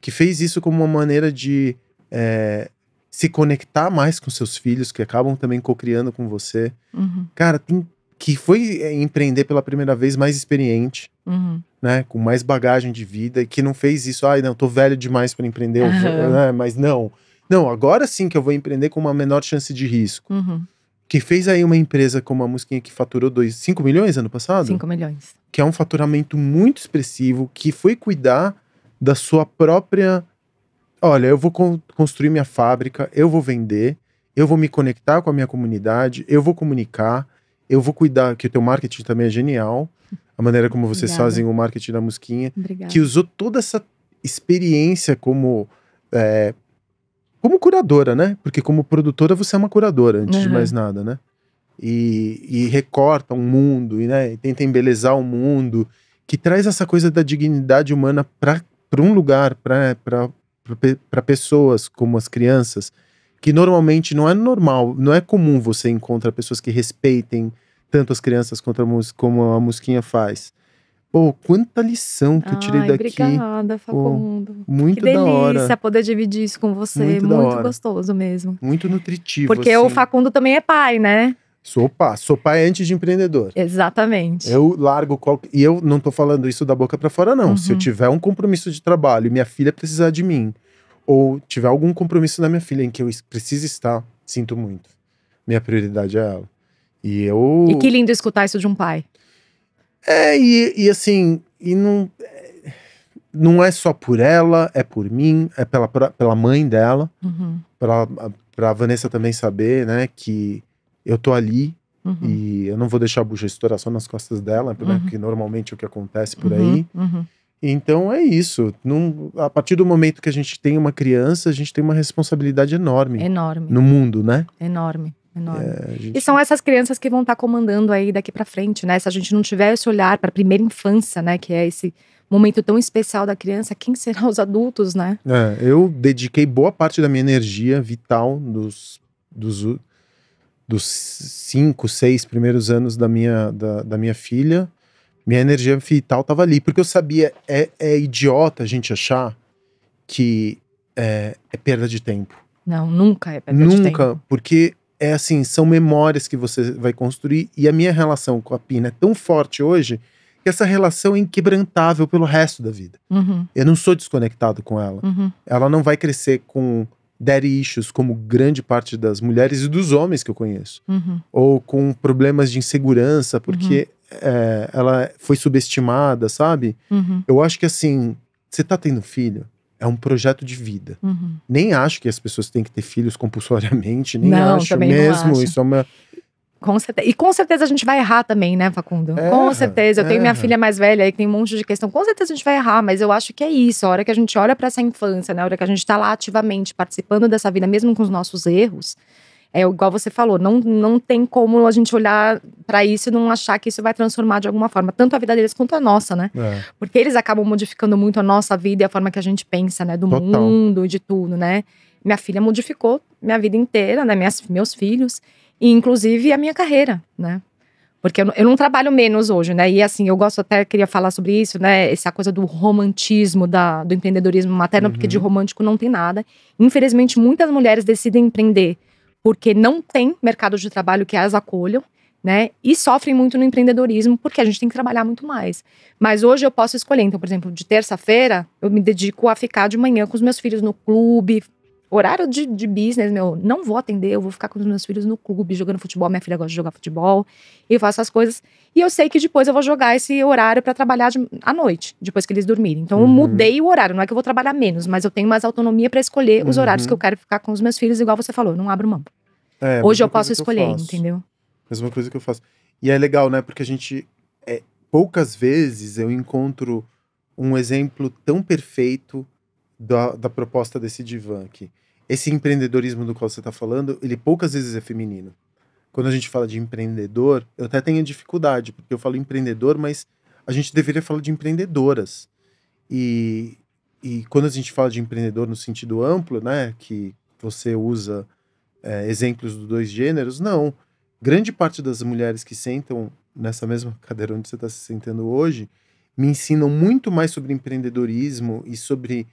que fez isso como uma maneira de é, se conectar mais com seus filhos, que acabam também co-criando com você. Uhum. Cara, tem, que foi eh, empreender pela primeira vez mais experiente, uhum. né? Com mais bagagem de vida, e que não fez isso, ai, ah, não, tô velho demais para empreender, uhum. né, mas não. Não, agora sim que eu vou empreender com uma menor chance de risco. Uhum. Que fez aí uma empresa com uma Musquinha que faturou 5 milhões ano passado? 5 milhões. Que é um faturamento muito expressivo, que foi cuidar da sua própria. Olha, eu vou con construir minha fábrica, eu vou vender, eu vou me conectar com a minha comunidade, eu vou comunicar, eu vou cuidar, que o teu marketing também é genial, a maneira como vocês Obrigada. fazem o marketing da Musquinha, Obrigada. que usou toda essa experiência como é, como curadora, né? Porque como produtora você é uma curadora, antes uhum. de mais nada, né? E, e recorta um mundo, e, né? tenta embelezar o um mundo, que traz essa coisa da dignidade humana para um lugar, para pessoas como as crianças, que normalmente não é normal, não é comum você encontrar pessoas que respeitem tanto as crianças quanto a, como a musiquinha faz. Pô, quanta lição que eu tirei Ai, daqui. Obrigada, Facundo. Pô, muito que da hora. Que delícia poder dividir isso com você. Muito, muito gostoso mesmo. Muito nutritivo. Porque assim. o Facundo também é pai, né? Sou pai. Sou pai antes de empreendedor. Exatamente. Eu largo E eu não tô falando isso da boca para fora, não. Uhum. Se eu uhum. tiver um compromisso de trabalho e minha filha precisar de mim, ou tiver algum compromisso da minha filha em que eu preciso estar, sinto muito. Minha prioridade é ela. E eu. E que lindo escutar isso de um pai. É, e, e assim, e não, não é só por ela, é por mim, é pela, pela mãe dela, uhum. pra, pra Vanessa também saber, né, que eu tô ali uhum. e eu não vou deixar a bucha estourar só nas costas dela, né, uhum. porque normalmente é o que acontece por aí. Uhum. Uhum. Então é isso. Num, a partir do momento que a gente tem uma criança, a gente tem uma responsabilidade enorme. Enorme. No mundo, né? Enorme. Enorme. É, E são essas crianças que vão estar tá comandando aí daqui para frente, né? Se a gente não tiver esse olhar para a primeira infância, né, que é esse momento tão especial da criança, quem serão os adultos, né? É, eu dediquei boa parte da minha energia vital dos, dos, dos cinco, seis primeiros anos da minha, da, da minha filha. Minha energia vital estava ali, porque eu sabia, é, é idiota a gente achar que é, é perda de tempo. Não, nunca é perda nunca, de tempo. Nunca, porque é assim, são memórias que você vai construir. E a minha relação com a Pina é tão forte hoje que essa relação é inquebrantável pelo resto da vida. Uhum. Eu não sou desconectado com ela. Uhum. Ela não vai crescer com daddy issues, como grande parte das mulheres e dos homens que eu conheço. Uhum. Ou com problemas de insegurança, porque é, ela foi subestimada, sabe? Uhum. Eu acho que assim, você tá tendo filho, é um projeto de vida. Uhum. Nem acho que as pessoas têm que ter filhos compulsoriamente, nem não, acho mesmo. Acho. Isso é uma. Com certeza. E com certeza a gente vai errar também, né, Facundo? É, com certeza. Eu tenho minha é. filha mais velha aí que tem um monte de questão. Com certeza a gente vai errar, mas eu acho que é isso. A hora que a gente olha para essa infância, né, a hora que a gente está lá ativamente participando dessa vida, mesmo com os nossos erros, é igual você falou, não, não tem como a gente olhar para isso e não achar que isso vai transformar de alguma forma, tanto a vida deles quanto a nossa, né? É. Porque eles acabam modificando muito a nossa vida e a forma que a gente pensa, né? Do Total. mundo, de tudo, né? Minha filha modificou minha vida inteira, né? Minhas, meus filhos, e inclusive a minha carreira, né? Porque eu, eu não trabalho menos hoje, né? E assim, eu gosto até, queria falar sobre isso, né? Essa coisa do romantismo, da, do empreendedorismo materno, uhum. porque de uhum. romântico não tem nada. Infelizmente, muitas mulheres decidem empreender porque não tem mercado de trabalho que as acolham, né? E sofrem muito no empreendedorismo, porque a gente tem que trabalhar muito mais. Mas hoje eu posso escolher. Então, por exemplo, de terça-feira, eu me dedico a ficar de manhã com os meus filhos no clube, horário de, de business, meu, não vou atender, eu vou ficar com os meus filhos no clube jogando futebol. Minha filha gosta de jogar futebol e faço as coisas. E eu sei que depois eu vou jogar esse horário para trabalhar de, à noite, depois que eles dormirem. Então uhum. eu mudei o horário, não é que eu vou trabalhar menos, mas eu tenho mais autonomia para escolher uhum. os horários que eu quero ficar com os meus filhos, igual você falou, não abro mão. É, Hoje eu posso escolher, eu entendeu? Mesma coisa que eu faço. E é legal, né? Porque a gente. É, poucas vezes eu encontro um exemplo tão perfeito da, da proposta desse divã aqui esse empreendedorismo do qual você está falando, ele poucas vezes é feminino. Quando a gente fala de empreendedor, eu até tenho dificuldade, porque eu falo empreendedor, mas a gente deveria falar de empreendedoras. E, e quando a gente fala de empreendedor no sentido amplo, né, que você usa é, exemplos dos dois gêneros, não. Grande parte das mulheres que sentam nessa mesma [laughs] cadeira onde você está se sentando hoje me ensinam muito mais sobre empreendedorismo e sobre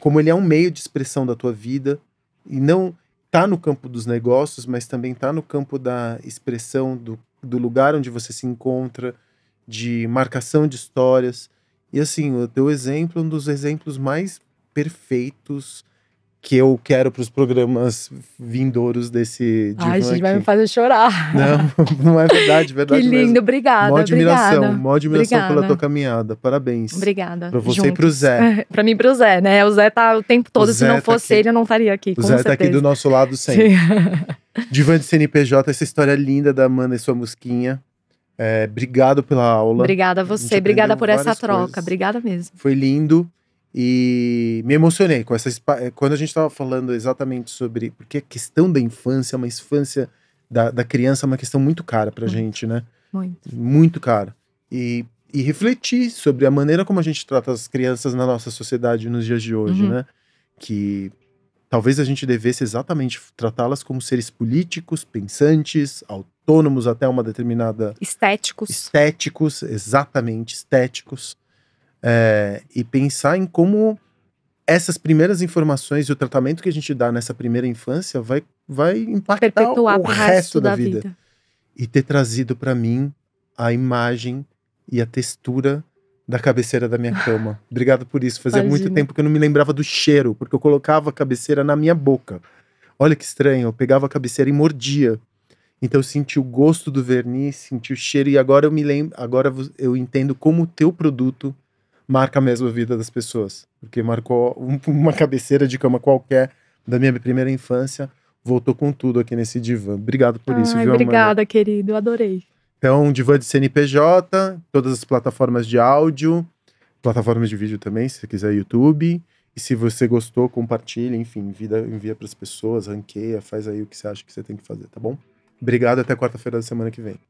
como ele é um meio de expressão da tua vida e não está no campo dos negócios, mas também está no campo da expressão do, do lugar onde você se encontra, de marcação de histórias. E assim, o teu exemplo é um dos exemplos mais perfeitos, que eu quero para os programas vindouros desse Ai, gente, aqui. vai me fazer chorar. Não, [laughs] não é verdade, verdade Que lindo, mesmo. obrigada, Mó admiração, obrigada. mó admiração obrigada. pela tua caminhada, parabéns. Obrigada. Para você Juntos. e para o Zé. [laughs] para mim e para o Zé, né? O Zé tá o tempo todo, o se não tá fosse tá ele eu não estaria aqui, O Zé certeza. tá aqui do nosso lado sempre. [laughs] Divan de CNPJ, essa história linda da Amanda e sua musquinha. É, obrigado pela aula. Obrigada a você, a obrigada por essa troca, coisas. obrigada mesmo. Foi lindo. E me emocionei com essa. Eh, quando a gente estava falando exatamente sobre. Porque a questão da infância, uma infância da, da criança, é uma questão muito cara pra gente, né? Muito. Muito cara. E, e refletir sobre a maneira como a gente trata as crianças na nossa sociedade nos dias de hoje, uhum. né? Que talvez a gente devesse exatamente tratá-las como seres políticos, pensantes, autônomos até uma determinada. Estéticos. Estéticos, exatamente, estéticos é, e pensar em como essas primeiras informações e o tratamento que a gente dá nessa primeira infância vai, vai impactar Perpetuar o resto, da, da vida. vida. E ter trazido para mim a imagem e a textura da cabeceira da minha cama. [laughs] Obrigado por isso. Fazia Imagina. muito tempo que eu não me lembrava do cheiro, porque eu colocava a cabeceira na minha boca. Olha que estranho, eu pegava a cabeceira e mordia. Então eu senti o gosto do verniz, senti o cheiro e agora eu me lembro, agora eu entendo como o teu produto marca mesmo a vida das pessoas. Porque marcou [laughs] uma cabeceira de cama qualquer da minha primeira infância, voltou com tudo aqui nesse divã. Obrigado por isso, Ai, viu, Obrigada, Amanda? querido, adorei. Então, divã de CNPJ, todas as plataformas de áudio, plataformas de vídeo também, se você quiser YouTube. E se você gostou, compartilha, enfim, envia, envia para as pessoas, ranqueia, faz aí o que você acha que você tem que fazer, tá bom? Obrigado, até quarta-feira da semana que vem.